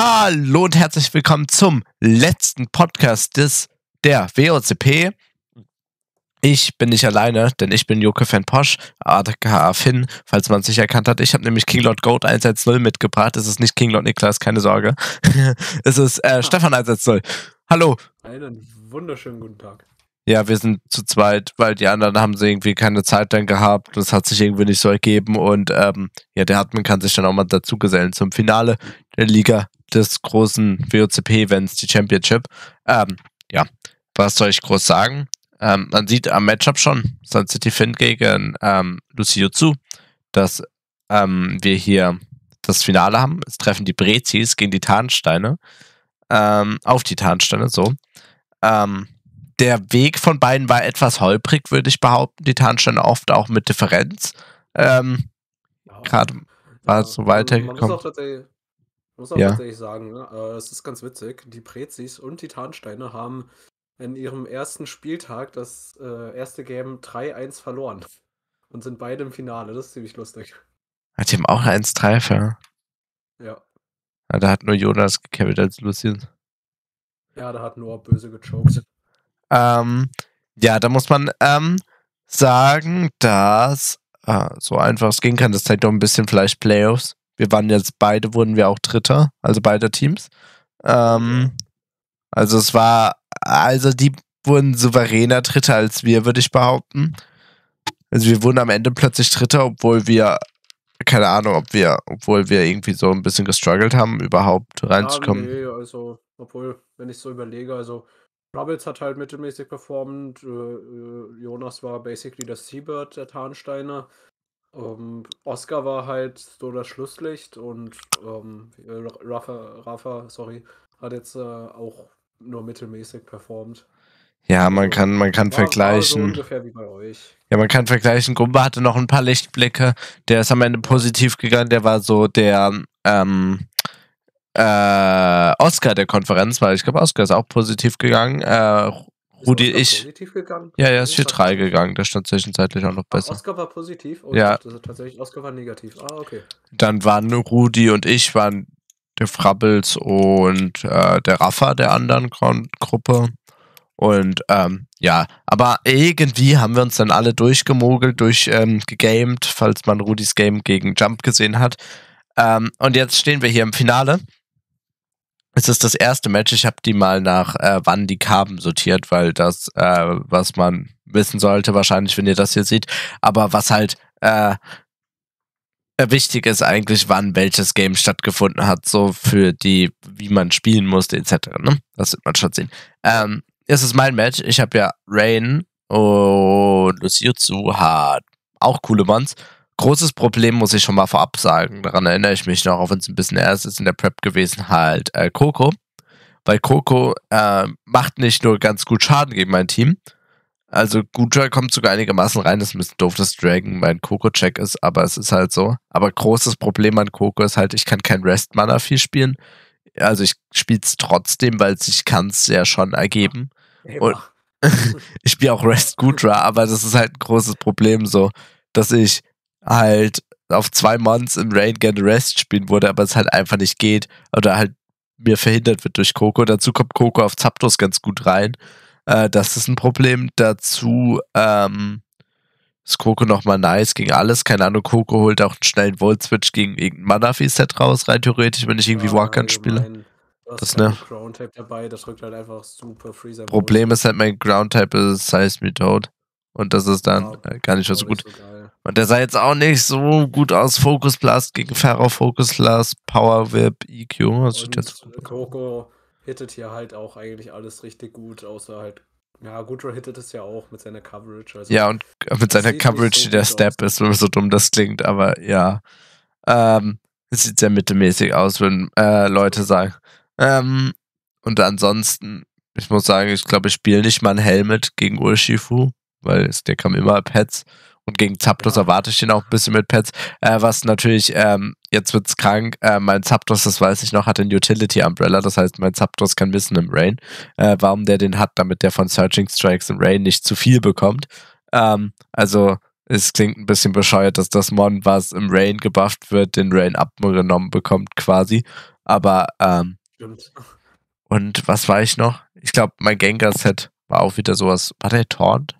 Hallo und herzlich willkommen zum letzten Podcast des der WOCP. Ich bin nicht alleine, denn ich bin Joke Fan Posch, aka Finn, falls man es nicht erkannt hat. Ich habe nämlich King Lord Goat 110 mitgebracht. Es ist nicht King Lord Niklas, keine Sorge. es ist äh, ah. Stefan 110. Hallo. Einen wunderschönen guten Tag. Ja, wir sind zu zweit, weil die anderen haben sie irgendwie keine Zeit dann gehabt. Das hat sich irgendwie nicht so ergeben. Und ähm, ja, der Hartmann kann sich dann auch mal dazugesellen zum Finale der Liga des großen WOCP-Events, die Championship. Ähm, ja, was soll ich groß sagen? Ähm, man sieht am Matchup schon, Sun City Finn gegen ähm, Lucio zu, dass ähm, wir hier das Finale haben. Es treffen die Brezis gegen die Tarnsteine. Ähm, auf die Tarnsteine, so. Ähm, der Weg von beiden war etwas holprig, würde ich behaupten. Die Tarnsteine oft auch mit Differenz. Ähm, Gerade war es so also, weitergekommen. Man muss auch tatsächlich muss man ja. tatsächlich sagen, ne, äh, es ist ganz witzig. Die Prezis und die Tarnsteine haben in ihrem ersten Spieltag das äh, erste Game 3-1 verloren und sind beide im Finale. Das ist ziemlich lustig. Hat ah, die haben auch 1-3 für. Ne? Ja. ja. Ah, da hat nur Jonas gekämpft als Lucien. Ja, da hat nur böse gechoked. Ähm, ja, da muss man ähm, sagen, dass ah, so einfach es gehen kann. Das zeigt halt doch ein bisschen vielleicht Playoffs. Wir waren jetzt beide, wurden wir auch Dritter, also beider Teams. Ähm, also es war, also die wurden souveräner Dritter als wir, würde ich behaupten. Also wir wurden am Ende plötzlich Dritter, obwohl wir, keine Ahnung, ob wir, obwohl wir irgendwie so ein bisschen gestruggelt haben, überhaupt reinzukommen. Ja, nee, also, obwohl, wenn ich so überlege, also Roberts hat halt mittelmäßig performt, äh, äh, Jonas war basically das Seabird der Tarnsteiner. Ähm, Oscar war halt so das Schlusslicht und ähm, Rafa, Rafa, sorry, hat jetzt äh, auch nur mittelmäßig performt. Ja, man also, kann, man kann war, vergleichen. War so ungefähr wie bei euch. Ja, man kann vergleichen. Gumba hatte noch ein paar Lichtblicke. Der ist am Ende positiv gegangen. Der war so der ähm, äh, Oscar der Konferenz, weil ich glaube, Oscar ist auch positiv gegangen. Äh, Rudi, ich. Positiv gegangen? Ja, ja, ist hier 3 gegangen. Das stand zwischenzeitlich auch noch ah, besser. Ah, Oscar war positiv? Oh, ja. Dachte, tatsächlich, Oscar war negativ. Ah, okay. Dann waren Rudi und ich, waren der Frabbels und äh, der Rafa der anderen Gruppe. Und ähm, ja, aber irgendwie haben wir uns dann alle durchgemogelt, durchgegamed, ähm, falls man Rudis Game gegen Jump gesehen hat. Ähm, und jetzt stehen wir hier im Finale es ist das erste Match. Ich habe die mal nach äh, wann die kamen sortiert, weil das, äh, was man wissen sollte, wahrscheinlich, wenn ihr das hier seht, aber was halt äh, äh wichtig ist eigentlich, wann welches Game stattgefunden hat, so für die, wie man spielen musste, etc. Ne? Das wird man schon sehen. Ähm, es ist mein Match. Ich habe ja Rain und Lucio zu hat auch coole Mans großes Problem, muss ich schon mal vorab sagen. Daran erinnere ich mich noch, auch wenn es ein bisschen erst ist in der Prep gewesen, halt äh, Coco. Weil Coco äh, macht nicht nur ganz gut Schaden gegen mein Team. Also Gutra kommt sogar einigermaßen rein. Das ist ein bisschen doof, dass Dragon mein Coco-Check ist, aber es ist halt so. Aber großes Problem an Coco ist halt, ich kann kein Rest-Mana viel spielen. Also ich spiele es trotzdem, weil ich kann es ja schon ergeben. Hey, Und ich spiele auch Rest Gudra, aber das ist halt ein großes Problem so, dass ich halt auf zwei Months im Rain Get Rest spielen würde, aber es halt einfach nicht geht oder halt mir verhindert wird durch Coco. Dazu kommt Coco auf Zapdos ganz gut rein. Äh, das ist ein Problem. Dazu ähm, ist Coco nochmal nice gegen alles. Keine Ahnung, Coco holt auch einen schnellen Volt-Switch gegen irgendein Manafi-Set raus, rein theoretisch, wenn ich irgendwie ja, Wakan spiele. Das, halt ne? Dabei, das halt Problem ist halt, mein Ground-Type ist Seismitoad. Und das ist dann ja, äh, gar nicht so gut. So und der sah jetzt auch nicht so gut aus. Focus Blast gegen Ferro Focus Blast, Power Whip, EQ. Das und jetzt äh, Coco hittet hier halt auch eigentlich alles richtig gut, außer halt. Ja, Gudra hittet es ja auch mit seiner Coverage. Also ja, und äh, mit seiner Coverage, so die der Step aus. ist, so dumm das klingt, aber ja. Ähm, es sieht sehr mittelmäßig aus, wenn äh, Leute sagen. Ähm, und ansonsten, ich muss sagen, ich glaube, ich spiele nicht mal ein Helmet gegen Urshifu, weil der kam immer Pets. Und gegen Zapdos ja. erwarte ich den auch ein bisschen mit Pets. Äh, was natürlich, ähm, jetzt wird's krank, äh, mein Zapdos, das weiß ich noch, hat den Utility Umbrella. Das heißt, mein Zapdos kann wissen im Rain, äh, warum der den hat, damit der von Searching Strikes im Rain nicht zu viel bekommt. Ähm, also, es klingt ein bisschen bescheuert, dass das Mon, was im Rain gebufft wird, den Rain abgenommen bekommt, quasi. Aber, ähm, Stimmt. Und was war ich noch? Ich glaube, mein Gengar-Set war auch wieder sowas. War der Taunt?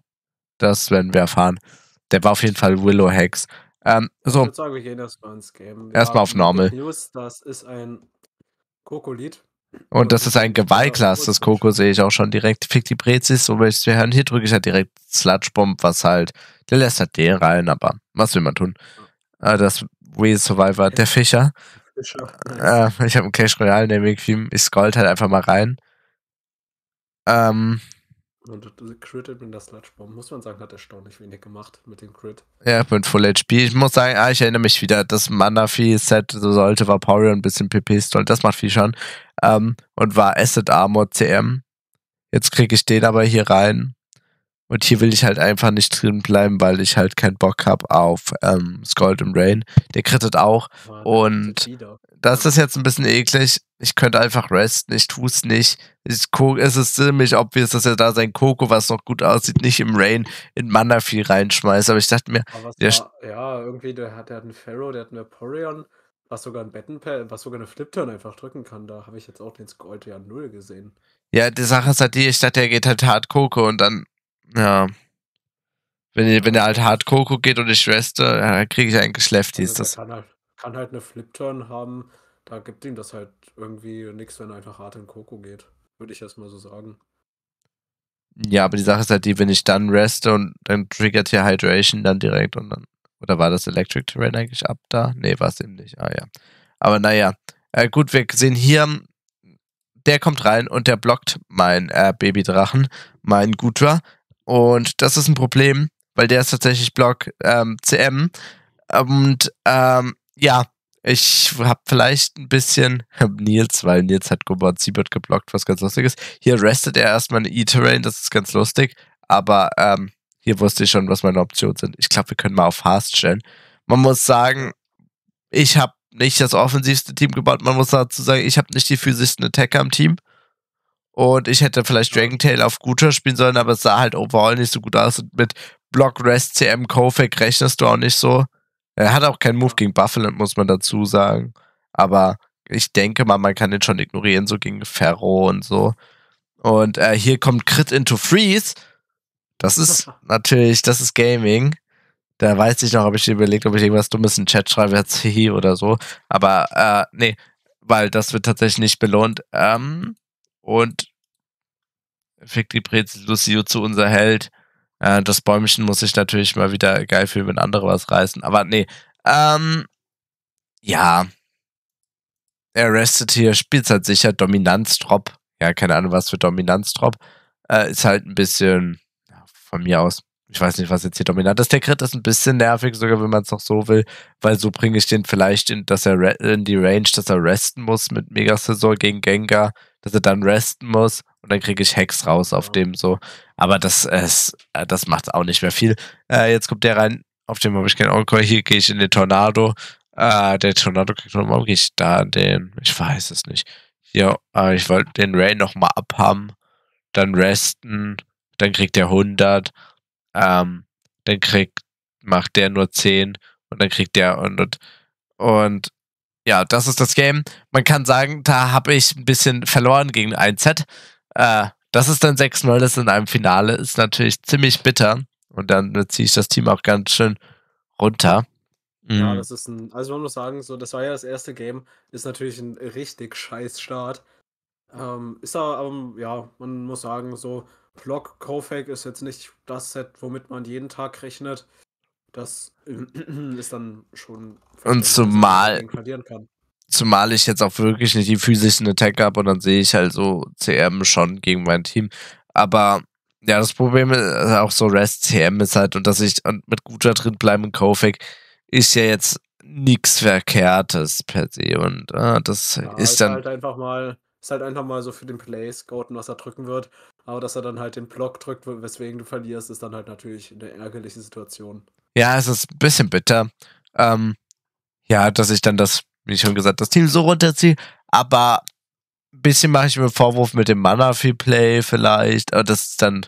Das werden wir erfahren. Der war auf jeden Fall Willow Hex. Ähm, so. Ich würde sagen, wir gehen erstmal erstmal auf Normal. News, das ist ein Kokolit. Und das ist ein Geweihglas, das Koko sehe ich auch schon direkt. Fick die Brezis, so will möchtest du hören. Hier drücke ich halt direkt Sludgebomb, was halt, der lässt halt den rein, aber was will man tun? Ah, das We Survivor, der Fischer. Fischer. Äh, Ich habe einen Cash Royale, der Meme. Ich scroll halt einfach mal rein. Ähm, und crittet mit der Sludge Bomb, muss man sagen, hat erstaunlich wenig gemacht mit dem Crit. Ja, mit Full HP. Ich muss sagen, ah, ich erinnere mich wieder, das Manafi-Set so sollte, Vaporeon ein bisschen pp toll, das macht viel schon. Ähm, und war Asset Armor CM. Jetzt kriege ich den aber hier rein. Und hier will ich halt einfach nicht drin bleiben, weil ich halt keinen Bock habe auf ähm, Scold and Rain. Der krittet auch. Mann, und das ist jetzt ein bisschen eklig. Ich könnte einfach resten, ich tue es nicht. es ist ziemlich obvious, dass er da sein Coco, was noch gut aussieht, nicht im Rain in Mandafi reinschmeißt. Aber ich dachte mir, der war, ja, irgendwie, der hat, der hat einen Pharaoh, der hat einen Vaporeon, was sogar ein Bettenpad, was sogar eine Flipturn einfach drücken kann. Da habe ich jetzt auch den Scald ja null gesehen. Ja, die Sache ist halt die, ich dachte, er geht halt hart Coco und dann ja. Wenn, wenn er halt Hardcore -Cool geht und die Schwester, ja, kriege ich einen Geschläftis. Also, das kann halt, kann halt eine Flip-Turn haben, da gibt ihm das halt irgendwie nichts, wenn er einfach hart in Koko geht. Würde ich erstmal so sagen. Ja, aber die Sache ist halt die, wenn ich dann reste und dann triggert hier Hydration dann direkt und dann. Oder war das Electric Terrain eigentlich ab da? Nee, war es eben nicht. Ah ja. Aber naja. Äh, gut, wir sehen hier, der kommt rein und der blockt mein äh, Babydrachen, mein Gutra. Und das ist ein Problem, weil der ist tatsächlich Block ähm, CM. Und ähm, ja, ich habe vielleicht ein bisschen Nils, weil Nils hat Gobert Siebert geblockt, was ganz lustig ist. Hier restet er erstmal eine E-Terrain, das ist ganz lustig. Aber ähm, hier wusste ich schon, was meine Optionen sind. Ich glaube, wir können mal auf Fast stellen. Man muss sagen, ich habe nicht das offensivste Team gebaut. Man muss dazu sagen, ich habe nicht die physischsten Attacker im Team. Und ich hätte vielleicht Dragon Tail auf Guter spielen sollen, aber es sah halt overall nicht so gut aus. Und mit Block, Rest, CM, Kofek rechnest du auch nicht so. Er hat auch keinen Move gegen Buffalo, muss man dazu sagen. Aber ich denke mal, man kann den schon ignorieren, so gegen Ferro und so. Und äh, hier kommt Crit into Freeze. Das ist natürlich, das ist Gaming. Da weiß ich noch, ob ich überlegt, ob ich irgendwas Dummes in den Chat schreibe, jetzt oder so. Aber äh, nee, weil das wird tatsächlich nicht belohnt. Ähm, und fickt die Brezel Lucio zu unser Held. Äh, das Bäumchen muss sich natürlich mal wieder geil fühlen, wenn andere was reißen. Aber nee, ähm, ja. Er restet hier, spielt halt sicher Dominanz-Drop. Ja, keine Ahnung, was für Dominanz-Drop. Äh, ist halt ein bisschen, ja, von mir aus, ich weiß nicht, was jetzt hier dominant ist. Der Crit ist ein bisschen nervig, sogar wenn man es noch so will, weil so bringe ich den vielleicht in, dass er in die Range, dass er resten muss mit Megasaison gegen Gengar dass er dann resten muss und dann kriege ich Hex raus auf dem so. Aber das, ist, äh, das macht auch nicht mehr viel. Äh, jetzt kommt der rein, auf dem habe ich keinen Encore. Hier gehe ich in den Tornado. Äh, der Tornado kriegt nochmal, gehe ich da den, ich weiß es nicht. Ja, äh, ich wollte den Ray nochmal abhaben, dann resten, dann kriegt der 100, ähm, dann kriegt, macht der nur 10 und dann kriegt der 100. und, und ja, das ist das Game. Man kann sagen, da habe ich ein bisschen verloren gegen 1Z. Äh, das ist dann 6-0, das in einem Finale ist natürlich ziemlich bitter. Und dann äh, ziehe ich das Team auch ganz schön runter. Mhm. Ja, das ist ein, also man muss sagen, so, das war ja das erste Game, ist natürlich ein richtig scheiß Start. Ähm, ist aber, ähm, ja, man muss sagen, so, Block Kofak ist jetzt nicht das Set, womit man jeden Tag rechnet. Das ist dann schon. Und zumal. Zumal ich jetzt auch wirklich nicht die physischen Attack habe und dann sehe ich halt so CM schon gegen mein Team. Aber ja, das Problem ist äh, auch so Rest CM ist halt und dass ich mit guter drin bleiben Kofik ist ja jetzt nichts Verkehrtes per se und ah, das ja, ist dann halt einfach mal ist halt einfach mal so für den Play scouten, was er drücken wird, aber dass er dann halt den Block drückt, weswegen du verlierst, ist dann halt natürlich eine ärgerliche Situation ja, es ist ein bisschen bitter. Ähm, ja, dass ich dann das, wie schon gesagt, das Team so runterziehe. Aber ein bisschen mache ich mir einen Vorwurf mit dem Mana-Free-Play vielleicht. Aber das ist dann.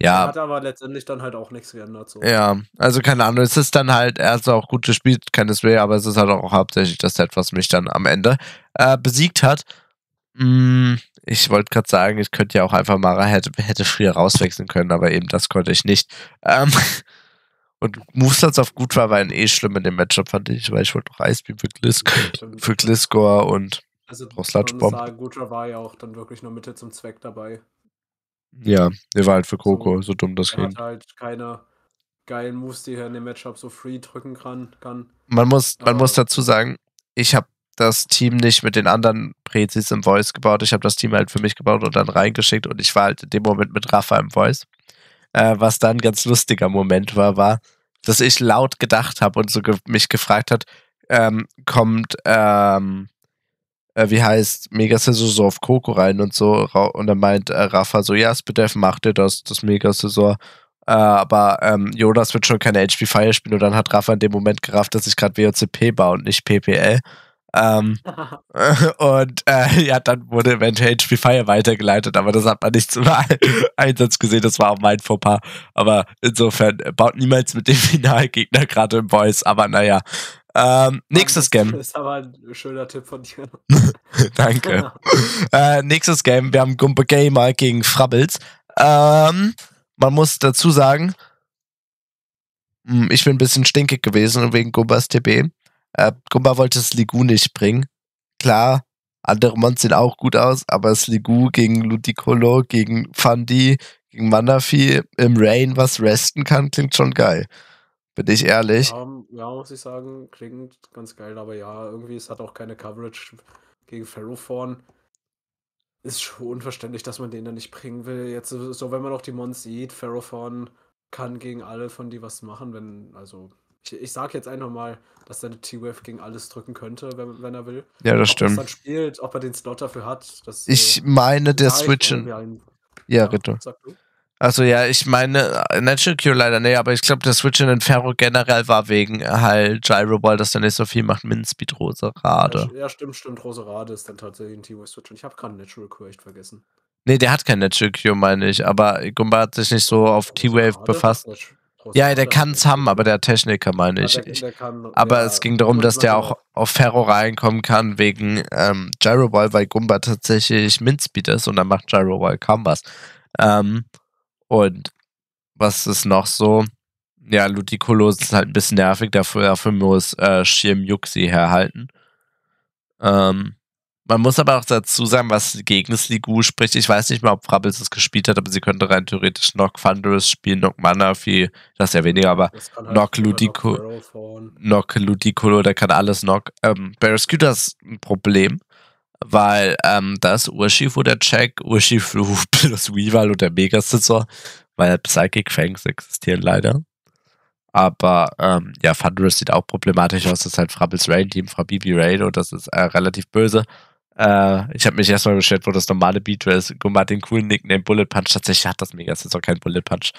Ja. hat aber letztendlich dann halt auch nichts geändert. So. Ja, also keine Ahnung. Es ist dann halt, er hat auch gut gespielt, keineswegs, aber es ist halt auch hauptsächlich das Set, was mich dann am Ende äh, besiegt hat. Mm, ich wollte gerade sagen, ich könnte ja auch einfach Mara hätte, hätte früher rauswechseln können, aber eben das konnte ich nicht. Ähm, und Moveslets auf gut war, waren eh schlimm in dem Matchup, fand ich, weil ich wollte noch Icebeam für, Glis ja, für Gliscor und also, Sludgebomb. Gutra war ja auch dann wirklich nur Mitte zum Zweck dabei. Ja, der war halt für Coco, so, so dumm das ging. Er hat halt keine geilen Moves, die er in dem Matchup so free drücken kann. kann. Man, muss, man muss dazu sagen, ich habe das Team nicht mit den anderen Prezis im Voice gebaut. Ich habe das Team halt für mich gebaut und dann reingeschickt und ich war halt in dem Moment mit Rafa im Voice äh, was dann ein ganz lustiger Moment war, war, dass ich laut gedacht habe und so ge mich gefragt hat, ähm, kommt, ähm, äh, wie heißt, Megasaison so auf Coco rein und so. Und dann meint äh, Rafa so, ja, Spidef macht dir das, das Megasaison. Äh, aber ähm, Jonas wird schon keine HP Fire spielen und dann hat Rafa in dem Moment gerafft, dass ich gerade WOCP war und nicht PPL. Ähm, und äh, ja, dann wurde eventuell HP Fire weitergeleitet, aber das hat man nicht zum Einsatz gesehen. Das war auch mein Fauxpas. Aber insofern äh, baut niemals mit dem Finalgegner gerade im Boys. Aber naja. Ähm, nächstes Game. Das ist aber ein schöner Tipp von dir. Danke. äh, nächstes Game. Wir haben Gumpe Gamer gegen Frabbels. Ähm, man muss dazu sagen, hm, ich bin ein bisschen stinkig gewesen wegen Gumbas TB. Äh, Gumba wollte das Ligu nicht bringen. Klar, andere Mons sehen auch gut aus, aber das Ligu gegen Ludicolo, gegen Fandi, gegen Manafi im Rain was resten kann, klingt schon geil. Bin ich ehrlich. Um, ja, muss ich sagen, klingt ganz geil, aber ja, irgendwie, es hat auch keine Coverage gegen Ferro Ist schon unverständlich, dass man den da nicht bringen will. Jetzt, so wenn man auch die Mons sieht, Ferrothorn kann gegen alle von die was machen, wenn, also, ich, ich sage jetzt einfach mal, dass der T-Wave gegen alles drücken könnte, wenn, wenn er will. Ja, das ob stimmt. Dann spielt, ob er den Slot dafür hat. Dass, ich äh, meine, der Switchen. Einen, ja, ja, bitte. Also ja, ich meine, äh, Natural Q leider, nee, aber ich glaube, der Switch in den Ferro generell war wegen halt Gyro Ball, dass er nicht so viel macht, Minspeed Roserade. Ja, ja, stimmt, stimmt, Roserade ist dann tatsächlich ein Teamwork Switch und ich habe gerade Natural Q echt vergessen. Nee, der hat kein Natural Q, meine ich, aber Gumba hat sich nicht so auf T-Wave befasst. Ja, der kann es haben, aber der Techniker meine ich. Ja, der, der kann, aber ja, es ging darum, dass der auch auf Ferro reinkommen kann wegen ähm, Gyrowall, weil Gumba tatsächlich Minspeed ist und dann macht Gyrowall kaum was. Ähm, und was ist noch so? Ja, Ludicolo ist halt ein bisschen nervig, dafür, dafür muss äh, Schirm Juxi herhalten. Ähm, man muss aber auch dazu sagen, was gegen Sligu spricht. Ich weiß nicht mal, ob Frabbels es gespielt hat, aber sie könnte rein theoretisch Nock Thunderous spielen, Nock Manafi, das ist ja weniger, aber Nock halt Ludico, Nock Ludicolo, der kann alles Nock. Ähm, Barry Scooter ist ein Problem, weil ähm, da ist Urshifu der Check, Urshifu plus Weevil und der Megasensor, weil Psychic Fangs existieren leider. Aber ähm, ja, Thunderous sieht auch problematisch aus. Das ist halt Frabbles Rain Team, Frabibi Rain und das ist äh, relativ böse. Äh, ich habe mich erstmal bestellt, wo das normale Beatwell ist. Gumba hat den coolen Nickname Bullet Punch. Tatsächlich hat das mega, das ist auch kein Bullet Punch.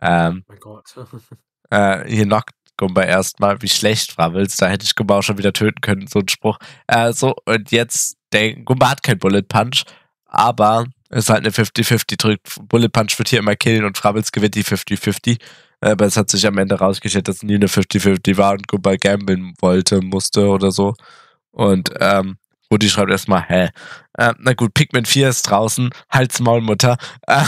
Ähm, oh mein Gott. äh, hier knockt Gumba erstmal, wie schlecht Ravels, da hätte ich Gumba auch schon wieder töten können, so ein Spruch. Äh, so, und jetzt, der Gumba hat kein Bullet Punch, aber es ist halt eine 50-50 drückt. Bullet Punch wird hier immer killen und Frabels gewinnt die 50-50. Äh, aber es hat sich am Ende rausgestellt, dass es nie eine 50-50 war und Gumba gambeln wollte, musste oder so. Und ähm, Mutti schreibt erstmal, hä? Äh, na gut, Pikmin 4 ist draußen. Halt's Maul, Mutter. Äh,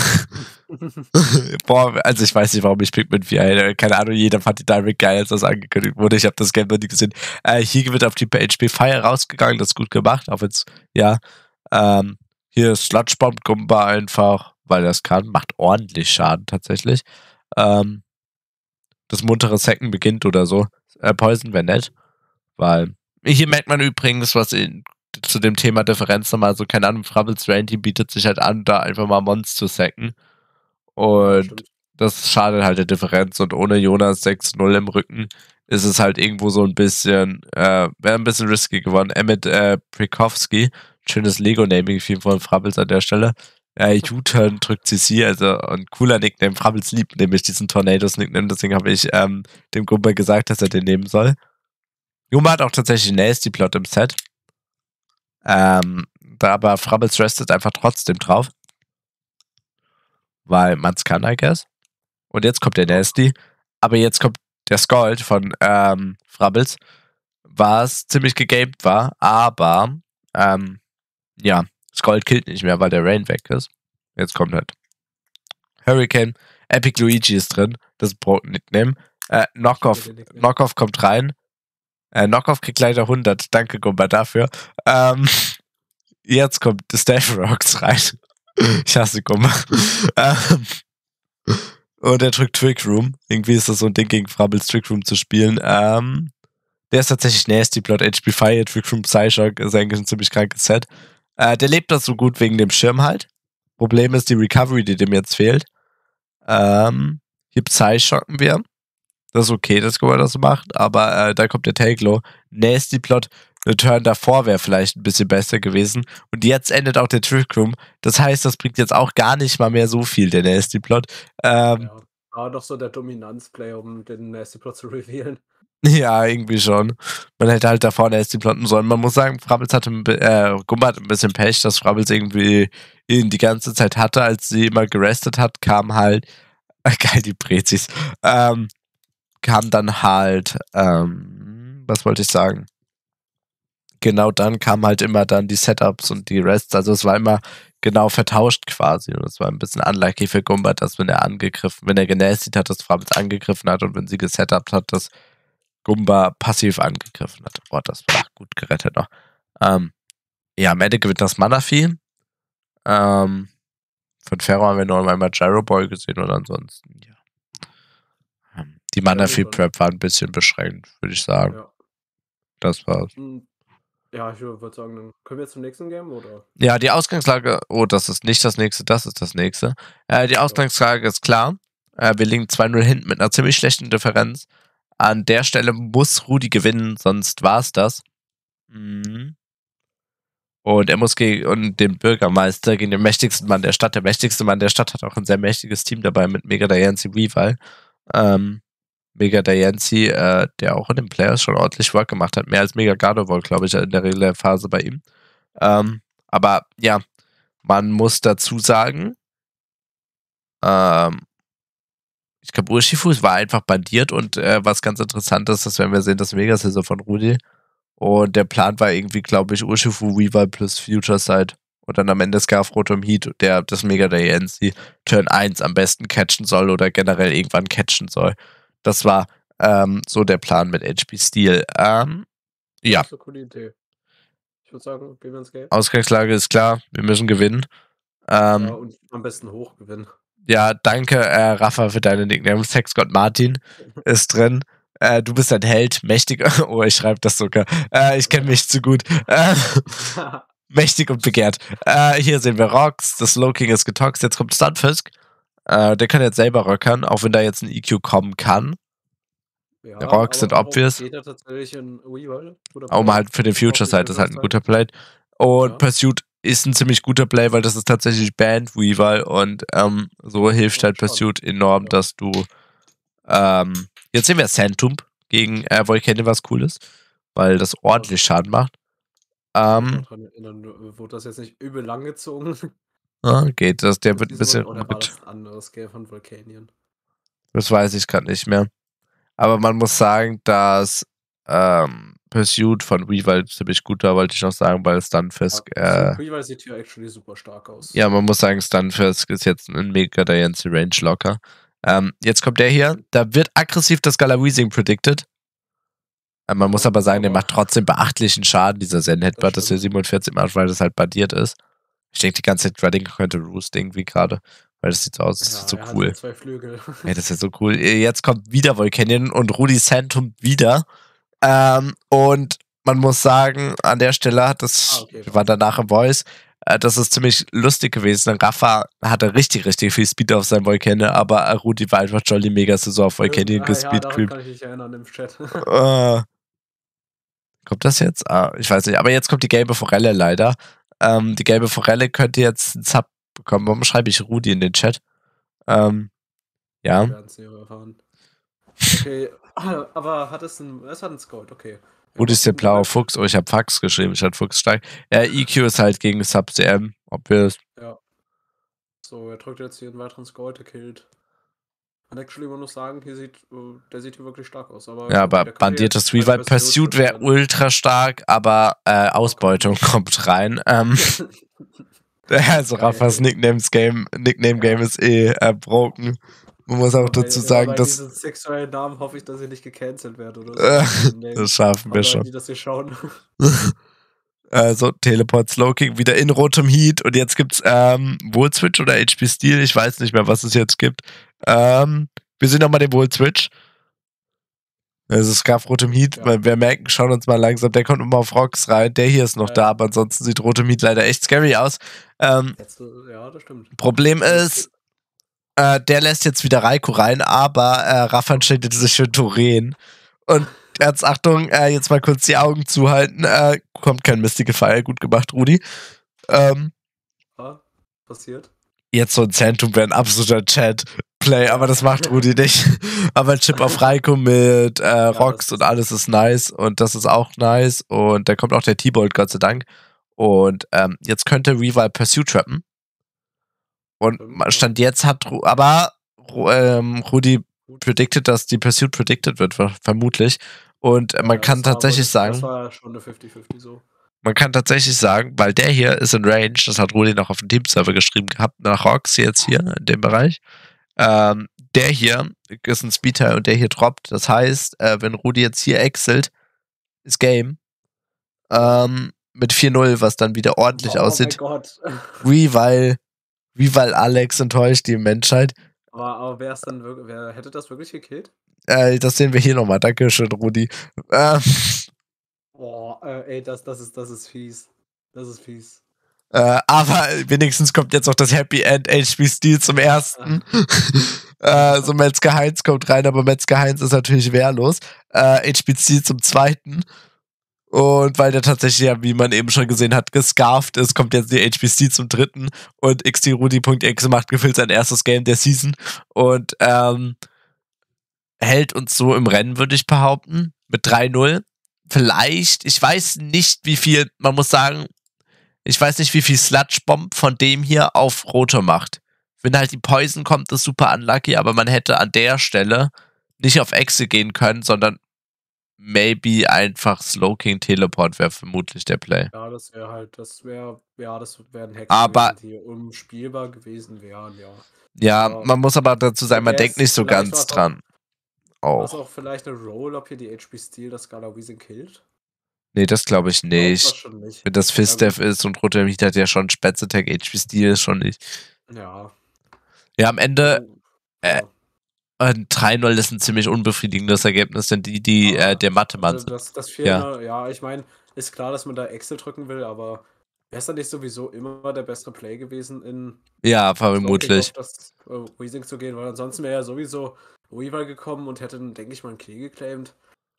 Boah, also ich weiß nicht, warum ich Pikmin 4 hätte. Keine Ahnung, jeder fand die Direct geil, als das angekündigt wurde. Ich habe das Game noch nie gesehen. Äh, hier wird auf die PHP Fire rausgegangen, das ist gut gemacht. Auch jetzt, ja. Ähm, hier Sludgebomb Gumba einfach, weil das kann. Macht ordentlich Schaden tatsächlich. Ähm, das muntere Second beginnt oder so. Äh, Poison wäre nett, weil hier merkt man übrigens, was in zu dem Thema Differenz nochmal so, keine Ahnung, Frabbles Randy bietet sich halt an, da einfach mal Mons zu sacken. Und Stimmt. das schadet halt der Differenz. Und ohne Jonas 6-0 im Rücken ist es halt irgendwo so ein bisschen, äh, wäre ein bisschen risky geworden. Emmett äh, Prikowski, schönes Lego-Naming, viel von Frabbles an der Stelle. Äh, U-Turn drückt CC, also ein cooler Nickname. Frabbles liebt nämlich diesen Tornados-Nickname, deswegen habe ich ähm, dem Gumper gesagt, dass er den nehmen soll. Juma hat auch tatsächlich Nasty Plot im Set. Ähm, da aber Frabbles restet einfach trotzdem drauf. Weil man's kann, I guess. Und jetzt kommt der Nasty. Aber jetzt kommt der Scold von ähm, Frabbles, was ziemlich gegamed war. Aber ähm, ja, Scold killt nicht mehr, weil der Rain weg ist. Jetzt kommt halt Hurricane. Epic Luigi ist drin. Das ist Brot-Nickname. Äh, Knockoff, Knockoff kommt rein. Äh, Knockoff kriegt leider 100. Danke, Gumba, dafür. Ähm, jetzt kommt Steph Rocks rein. Ich hasse Gumba. ähm, und er drückt Trick Room. Irgendwie ist das so ein Ding, gegen Frabbles Trick Room zu spielen. Ähm, der ist tatsächlich nasty Plot. HP Fire, Trick Room, Psyshock ist eigentlich ein ziemlich krankes Set. Äh, der lebt das so gut wegen dem Schirm halt. Problem ist die Recovery, die dem jetzt fehlt. Ähm, hier Psyshocken wir. Das ist okay, dass Goa das macht, aber äh, da kommt der Take-Low. Nasty Plot, der Turn davor wäre vielleicht ein bisschen besser gewesen. Und jetzt endet auch der Trick Room. Das heißt, das bringt jetzt auch gar nicht mal mehr so viel, der Nasty Plot. Ähm, ja, war doch so der Dominanzplay, um den Nasty Plot zu revealen. Ja, irgendwie schon. Man hätte halt davor Nasty Plotten sollen. Man muss sagen, Frabbels hatte, äh, Gumba hatte ein bisschen Pech, dass Frabbels irgendwie ihn die ganze Zeit hatte, als sie immer gerestet hat, kam halt, geil, die Prezis, ähm, kam dann halt, ähm, was wollte ich sagen? Genau dann kam halt immer dann die Setups und die Rests. Also es war immer genau vertauscht quasi. Und es war ein bisschen unlucky für Gumbert, dass wenn er angegriffen, wenn er genästet hat, dass Framz angegriffen hat und wenn sie gesetupt hat, dass Gumba passiv angegriffen hat. Boah, das war gut gerettet noch. Ähm, ja, am Ende gewinnt das Manafi. Ähm, von Ferro haben wir nur einmal Gyro Boy gesehen und ansonsten, ja. Die Mana Feed Prep war ein bisschen beschränkt, würde ich sagen. Ja. Das war's. Hm. Ja, ich würde sagen, dann können wir jetzt zum nächsten Game, oder? Ja, die Ausgangslage, oh, das ist nicht das nächste, das ist das nächste. Äh, die Ausgangslage ist klar. Äh, wir liegen 2-0 hinten mit einer ziemlich schlechten Differenz. An der Stelle muss Rudi gewinnen, sonst war's das. Mhm. Und er muss gegen den Bürgermeister, gegen den mächtigsten Mann der Stadt. Der mächtigste Mann der Stadt hat auch ein sehr mächtiges Team dabei mit Mega Diancy Reval. Ähm, Mega Dianzi, äh, der auch in den Playoffs schon ordentlich Work gemacht hat. Mehr als Mega Gardevoir, glaube ich, in der Regularphase bei ihm. Ähm, aber ja, man muss dazu sagen, ähm, ich glaube, Urshifu war einfach bandiert und äh, was ganz interessant ist, das werden wir sehen, das Megasaison von Rudi und der Plan war irgendwie, glaube ich, Urshifu Weaver plus Future Side und dann am Ende Scarf Rotom Heat, der das Mega Dianzi Turn 1 am besten catchen soll oder generell irgendwann catchen soll. Das war ähm, so der Plan mit HP Steel. Ähm, ja. Das ist eine coole Idee. Ich würde sagen, gehen wir ins Game. Ausgangslage ist klar, wir müssen gewinnen. Ähm, ja, und am besten hoch gewinnen. Ja, danke, äh, Rafa, für deine Nickname. Sexgott Martin ist drin. Äh, du bist ein Held, mächtig. Oh, ich schreibe das sogar. Äh, ich kenne mich zu gut. Äh, mächtig und begehrt. Äh, hier sehen wir Rocks. Das Low King ist getoxt. Jetzt kommt Stunfisk. Äh, der kann jetzt selber röckern, auch wenn da jetzt ein EQ kommen kann. Ja, Rocks sind obvious. Geht aber halt für den Future Side ist halt ein guter Play. Und ja. Pursuit ist ein ziemlich guter Play, weil das ist tatsächlich Band Weaver und ähm, so hilft halt Pursuit enorm, dass du ähm, jetzt sehen wir Sandtump gegen äh, Volcano, was cool ist, weil das ordentlich Schaden macht. Ähm, erinnern, wurde das jetzt nicht übel lang gezogen? Ah, geht das? Der wird ein bisschen. Oder war das anderes, Game von Volcanion? Das weiß ich gerade nicht mehr. Aber man muss sagen, dass ähm, Pursuit von Weevil ziemlich gut war, wollte ich noch sagen, weil Stunfisk. Ja, äh, Weevil sieht hier actually super stark aus. Ja, man muss sagen, Stunfisk ist jetzt ein mega Diancy Range locker. Ähm, jetzt kommt der hier. Da wird aggressiv das Galaweezing predicted. Äh, man muss aber sagen, der macht trotzdem beachtlichen Schaden, dieser Zen-Headbutt, dass der 47 macht, weil das halt badiert ist. Ich denke die ganze Zeit, Redding könnte Roost irgendwie gerade, weil das sieht so aus, das ja, ist so cool. zwei Flügel. Ja, das ist so cool. Äh, jetzt kommt wieder Volcanion und Rudy Santum wieder. Ähm, und man muss sagen, an der Stelle hat das, ah, okay, war danach im Voice, äh, das ist ziemlich lustig gewesen. Rafa hatte richtig, richtig viel Speed auf seinem Volcanion, aber Rudy war einfach jolly mega so auf Volcanion ah, ja, gespeedcreamt. Ja, kann ich mich erinnern im Chat. Äh. kommt das jetzt? Ah, ich weiß nicht, aber jetzt kommt die gelbe Forelle leider. Ähm, die gelbe Forelle könnte jetzt einen Sub bekommen. Warum schreibe ich Rudi in den Chat? Ähm, ja. Wir werden es erfahren. Okay, aber hat es ein, es hat ein Scold, okay. Rudi ist der blaue Fuchs. Oh, ich habe Fax geschrieben, ich hatte Fuchs steig. Ja, EQ ist halt gegen Sub CM, Ob wir es. Ja. So, er drückt jetzt hier einen weiteren Scold, er killt. An der Stelle immer noch sagen, hier sieht, äh, der sieht hier wirklich stark aus. Aber ja, aber Bandierter Street Vibe Pursuit wäre ultra stark, aber äh, Ausbeutung okay. Oh kommt rein. Ähm. also Raffas Nicknames Game, Nickname Game ist eh äh, broken. Man muss auch dazu sagen, bei dass. Diesen sexuellen Namen hoffe ich, dass ich nicht gecancelt werde. Oder so. Äh, das schaffen wir schon. Die, dass wir schauen. also Teleport Slowking wieder in rotem Heat und jetzt gibt's ähm, Wool Switch oder HP Steel, ich weiß nicht mehr, was es jetzt gibt. Ähm, wir sehen nochmal den Wohl Switch. Also es gab Rotem Heat, ja. wir merken, schauen uns mal langsam, der kommt immer auf Rocks rein, der hier ist noch ja. da, aber ansonsten sieht Rotem Heat leider echt scary aus. Ähm, jetzt, ja, das stimmt. Problem ist, äh, der lässt jetzt wieder Raiko rein, aber äh, Raffan steht sich für Turen. Und jetzt Achtung, äh, jetzt mal kurz die Augen zuhalten, äh, kommt kein Mystic Fire, gut gemacht, Rudi. Ähm, ah, passiert. Jetzt so ein Zentrum wäre ein absoluter Chat. Cosplay, aber das macht Rudi nicht. aber Chip auf Reiko mit äh, Rocks und alles ist nice und das ist auch nice und da kommt auch der T-Bolt, Gott sei Dank. Und ähm, jetzt könnte Revive Pursuit trappen. Und mhm. Stand jetzt hat, Ru aber ähm, Rudi predicted, dass die Pursuit predicted wird, vermutlich. Und äh, man ja, kann tatsächlich war, sagen. Das war schon eine 50-50 so. Man kann tatsächlich sagen, weil der hier ist in Range, das hat Rudi noch auf dem Teamserver geschrieben gehabt, nach Hawks jetzt hier in dem Bereich. Ähm, der hier ist ein Speedteil und der hier droppt. Das heißt, äh, wenn Rudi jetzt hier exelt, ist Game. Ähm, mit 4-0, was dann wieder ordentlich oh, aussieht. Oh mein Gott. Wie weil, wie weil Alex enttäuscht die Menschheit. Aber, aber wer, ist dann wirklich, wer hätte das wirklich gekillt? Äh, das sehen wir hier nochmal. Dankeschön, Rudi. Ähm. Boah, äh, ey, das, das, ist, das ist fies. Das ist fies. Äh, aber wenigstens kommt jetzt auch das Happy End HB Steel zum ersten. äh, so Metzger Heinz kommt rein, aber Metzger Heinz ist natürlich wehrlos. Äh, HB Steel zum zweiten. Und weil der tatsächlich ja, wie man eben schon gesehen hat, gescarft ist, kommt jetzt die HBC zum dritten und xtrudi.exe macht gefühlt sein erstes Game der Season und ähm, hält uns so im Rennen, würde ich behaupten, mit 3-0. Vielleicht, ich weiß nicht, wie viel, man muss sagen, ich weiß nicht, wie viel Sludge-Bomb von dem hier auf Rote macht. Wenn halt die Poison kommt, ist super unlucky, aber man hätte an der Stelle nicht auf Echse gehen können, sondern maybe einfach Slowking Teleport wäre vermutlich der Play. Ja, das wäre halt, das wäre, ja, das wäre ein Hack, aber, gewesen, die unspielbar gewesen wären, ja. Ja, aber man muss aber dazu sagen, man denkt nicht so ganz dran. Auch, auch. auch vielleicht eine Roll, ob hier die HP Steel das Galawisin killt? Nee, das glaube ich nicht. Glaub das nicht. Wenn das Fistef ja, ist und Rotemit hat ja schon Spätzetag, HP Steel ist schon nicht. Ja. Ja, am Ende. Also, äh, ein 3-0 ist ein ziemlich unbefriedigendes Ergebnis, denn die, die ja, äh, der Mathe-Mann also Das, das ja. ja, ich meine, ist klar, dass man da Excel drücken will, aber wäre es dann nicht sowieso immer der bessere Play gewesen, in ja, vermutlich. auf das äh, zu gehen, weil ansonsten wäre ja sowieso Weaver gekommen und hätte, dann, denke ich mal, einen Klee geclaimed.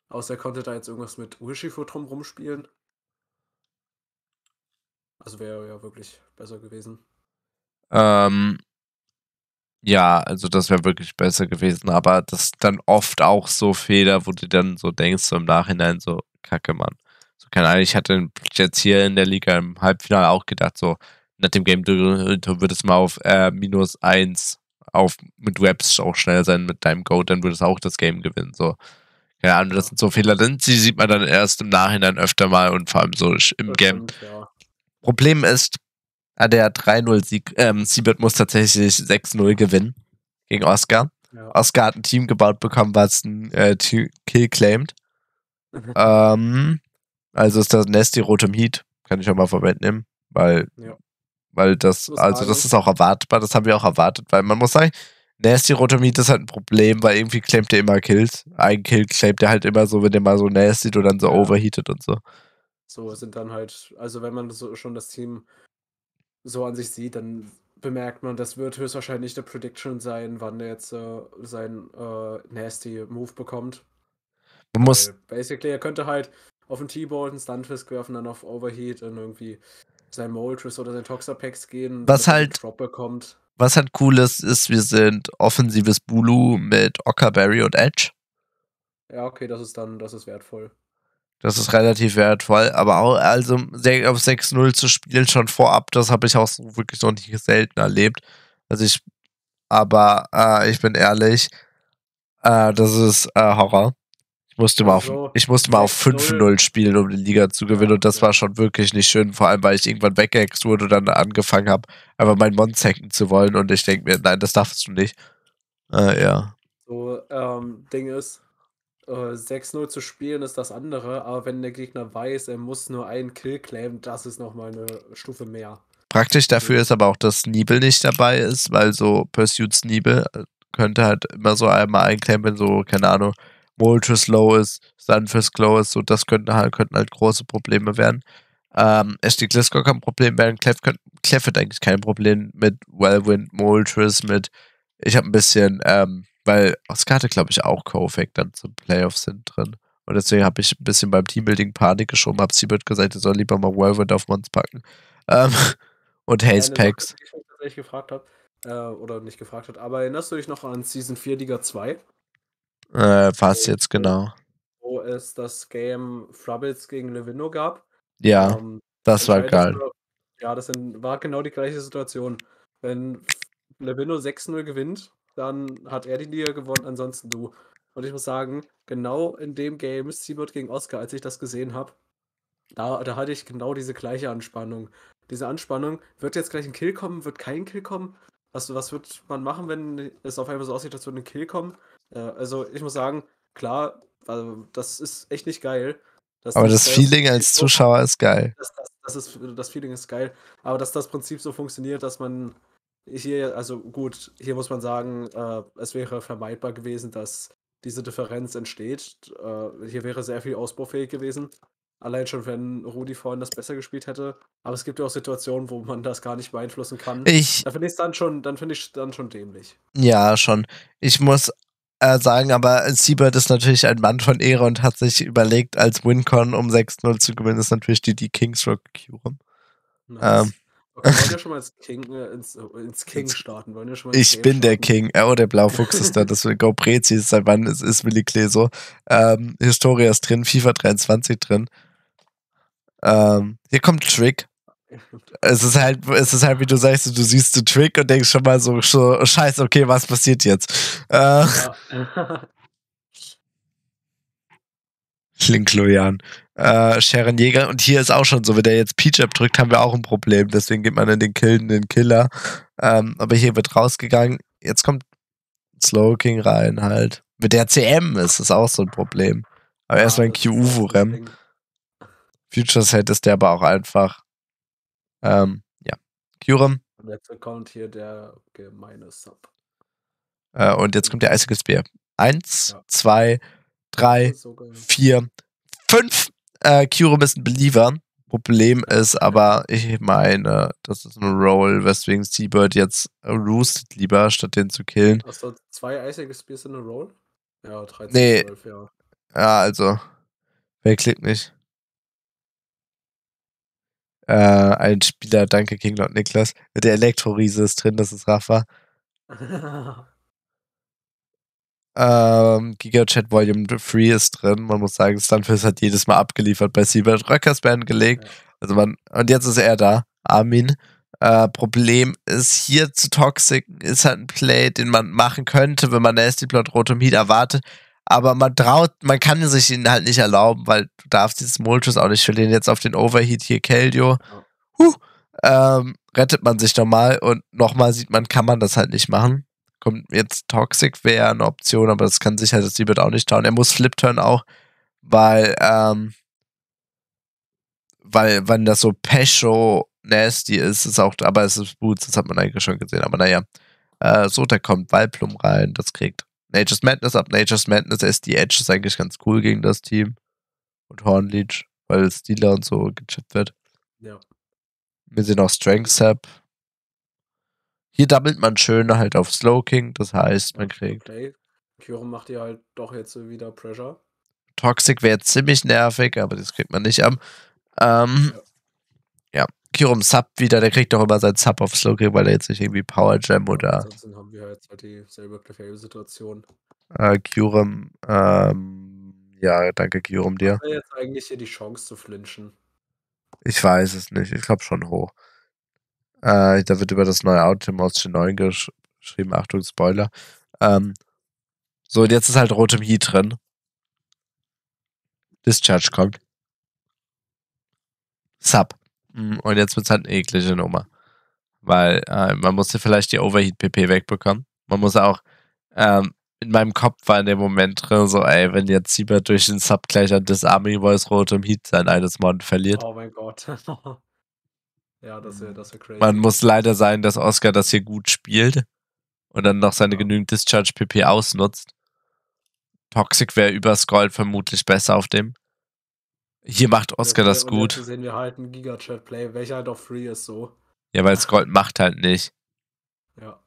Außer er konnte da jetzt irgendwas mit wishi drum rumspielen. Also wäre ja wirklich besser gewesen. Ähm, ja, also das wäre wirklich besser gewesen, aber das ist dann oft auch so Fehler, wo du dann so denkst, so im Nachhinein so, kacke, Mann. So, keine Ahnung, ich hatte jetzt hier in der Liga im Halbfinale auch gedacht, so, nach dem Game, du, du würdest mal auf äh, minus eins auf, mit Webs auch schnell sein mit deinem Code, dann würdest du auch das Game gewinnen, so. Ja, und das sind so Fehler, die sieht man dann erst im Nachhinein öfter mal und vor allem so im das Game. Stimmt, ja. Problem ist, ah, der 3-0-Sieg, ähm, Siebert muss tatsächlich 6-0 gewinnen gegen Oscar. Ja. Oscar hat ein Team gebaut bekommen, was ein äh, Kill claimed. Mhm. ähm, also ist das Nasty Rotem Heat, kann ich auch mal vorwegnehmen, weil, ja. weil das, also das ist auch erwartbar, das haben wir auch erwartet, weil man muss sagen, Nasty Rotomite ist halt ein Problem, weil irgendwie claimt der immer Kills. Ein Kill claimt der halt immer so, wenn der mal so nasty oder dann so ja. overheatet und so. So sind dann halt, also wenn man so schon das Team so an sich sieht, dann bemerkt man, das wird höchstwahrscheinlich der Prediction sein, wann der jetzt äh, sein äh, nasty Move bekommt. Man muss. Weil basically, er könnte halt auf den T-Bolt einen Stunfisk werfen, dann auf Overheat und irgendwie sein Moltres oder sein Toxapex gehen. Was halt. Drop bekommt was halt cool ist, ist, wir sind offensives Bulu mit Ockerberry und Edge. Ja, okay, das ist dann, das ist wertvoll. Das ist relativ wertvoll, aber auch, also auf 6-0 zu spielen schon vorab, das habe ich auch so wirklich noch nicht selten erlebt. Also ich, aber äh, ich bin ehrlich, äh, das ist äh, Horror musste mal auf, ich musste mal auf 5-0 also, spielen, um die Liga zu gewinnen. und das war schon wirklich nicht schön, vor allem weil ich irgendwann weggehext wurde und dann angefangen habe, einfach meinen Mons hacken zu wollen. Und ich denke mir, nein, das darfst du nicht. Äh, ja. So, ähm, Ding ist, äh, 6-0 zu spielen ist das andere, aber wenn der Gegner weiß, er muss nur einen Kill claimen, das ist nochmal eine Stufe mehr. Praktisch also dafür ist aber auch, dass Nibel nicht dabei ist, weil so Pursuits Nibel äh, könnte halt immer so einmal einklemmen, so, keine Ahnung, Moltres low ist, Sunfist low ist, so das könnten halt, könnten halt große Probleme werden. Ähm, SD Glisco kann ein Problem werden, Clef, könnt, Clef hat eigentlich kein Problem mit Wellwind, Moltres, mit ich habe ein bisschen, ähm, weil Oskate glaube ich auch Kofek dann zum Playoffs sind drin. Und deswegen habe ich ein bisschen beim Teambuilding Panik geschoben, habe Siebert gesagt, er soll lieber mal Whirlwind auf Mons packen. Ähm, und Haze Packs. Sache, die ich gefragt habe, äh, oder nicht gefragt hat, aber erinnerst du dich noch an Season 4 Liga 2? Äh, fast jetzt, genau. Wo es das Game Frubbles gegen Levino gab. Ja, ähm, das war geil. ja, das war genau die gleiche Situation. Wenn Levino 6-0 gewinnt, dann hat er die Liga gewonnen, ansonsten du. Und ich muss sagen, genau in dem Game Seabird gegen Oscar, als ich das gesehen habe, da, da hatte ich genau diese gleiche Anspannung. Diese Anspannung, wird jetzt gleich ein Kill kommen, wird kein Kill kommen? Was, was wird man machen, wenn es auf einmal so aussieht, dass würde ein Kill kommen? Ja, äh, also ich muss sagen, klar, also das ist echt nicht geil. Aber das, das Feeling als Zuschauer ist geil. Das, das, das, ist, das Feeling ist geil. Aber dass das Prinzip so funktioniert, dass man hier, also gut, hier muss man sagen, äh, es wäre vermeidbar gewesen, dass diese Differenz entsteht. Äh, hier wäre sehr viel ausbaufähig gewesen. Allein schon, wenn Rudi vorhin das besser gespielt hätte. Aber es gibt ja auch Situationen, wo man das gar nicht beeinflussen kann. Ich, da finde ich es dann schon dämlich. Ja, schon. Ich muss äh, sagen, aber Siebert ist natürlich ein Mann von Ehre und hat sich überlegt, als Wincon um 6-0 zu gewinnen, ist natürlich die, die Kings Rock Cure. Nice. Ähm, wollen wir schon mal äh, ins King, ins, ins King starten? Wollen wir schon mal ich Game bin starten? der King. Oh, der Blaufuchs ist da. Das Go Prezi ist seit wann ist, ist Willi Klee so. Ähm, Historia ist drin, FIFA 23 drin. Ähm, hier kommt Trick es ist halt, es ist halt, wie du sagst, du siehst den Trick und denkst schon mal so, so scheiße, okay, was passiert jetzt? Äh, ja. Schlinklojan. Äh, Sharon Jäger. Und hier ist auch schon so, wenn der jetzt Peach abdrückt, haben wir auch ein Problem. Deswegen geht man in den Kill, in den Killer. Ähm, aber hier wird rausgegangen. Jetzt kommt Slowking rein halt. Mit der CM ist das auch so ein Problem. Aber ja, erstmal ein Q-Uvo-Rem. Future Set ist der aber auch einfach ähm, ja. Kyurem. Und jetzt kommt hier der gemeine Sub. Äh, und jetzt kommt der eisige Spear. Eins, ja. zwei, drei, vier, fünf. Äh, Kyurem ist ein Believer. Problem ist aber, ich meine, das ist ein Roll, weswegen Seabird jetzt roostet lieber, statt den zu killen. Hast du zwei eisige Spears in a Roll? Ja, 13, nee. 12, ja. Ja, also. Wer klickt nicht? äh, ein Spieler, danke King Lord Niklas, der Elektroriese ist drin, das ist Rafa. ähm, GigaChat Volume 3 ist drin. Man muss sagen, Stunfist hat jedes Mal abgeliefert bei Siebert Röckersband gelegt. Also man, und jetzt ist er da, Armin. Äh, Problem ist hier zu Toxic, ist halt ein Play, den man machen könnte, wenn man Nasty Plot Rotom Heat erwartet aber man traut, man kann sich ihn halt nicht erlauben, weil du darfst dieses Multus auch nicht verlieren. Jetzt auf den Overheat hier Keldio. Huh, ähm, rettet man sich nochmal und nochmal sieht man, kann man das halt nicht machen. Kommt jetzt Toxic wäre eine Option, aber das kann sicher, halt das Siebert auch nicht trauen. Er muss Flip Turn auch, weil, ähm, weil, wenn das so Pesho nasty ist, ist auch, aber es ist Boots, das hat man eigentlich schon gesehen, aber naja. Äh, so, da kommt, Walplum rein, das kriegt Nature's Madness ab. Nature's Madness ist die Edge ist eigentlich ganz cool gegen das Team. Und Hornleech, weil Steeler und so gechippt wird. Ja. Wir sehen auch Strength Sap. Hier doppelt man schön halt auf Slow King, das heißt, man kriegt. Okay. Kyurem macht ihr halt doch jetzt wieder Pressure. Toxic wäre ziemlich nervig, aber das kriegt man nicht am. Ähm, ja. ja. Kyurem Sub wieder, der kriegt doch immer seinen Sub auf Slow King, weil er jetzt nicht irgendwie Power Jam oder. Ja, wir jetzt halt dieselbe prekäre Situation. Äh, Kyurem, ähm, ja, danke Kyurem dir. Hat jetzt eigentlich hier die Chance zu flinchen? Ich weiß es nicht, ich glaube schon hoch. Äh, da wird über das neue Outfit aus G9 gesch geschrieben, Achtung, Spoiler. Ähm, so, und jetzt ist halt Rotem Heat drin. Discharge kommt. Sub. Mm, und jetzt wird es halt eine eklige Nummer weil äh, man musste vielleicht die Overheat-PP wegbekommen. Man muss auch, ähm, in meinem Kopf war in dem Moment drin, so, ey, wenn jetzt Siebert durch den Sub gleich an das Army Voice Rotem Heat sein eines Mod verliert. Oh mein Gott. ja, das wäre das wär crazy. Man muss leider sein, dass Oscar das hier gut spielt und dann noch seine ja. genügend Discharge-PP ausnutzt. Toxic wäre über Scroll vermutlich besser auf dem. Hier macht Oscar das, gut. gut. Sehen wir halt einen Giga-Chat-Play, welcher halt auf Free ist so. Ja, weil Scrollt macht halt nicht. Ja.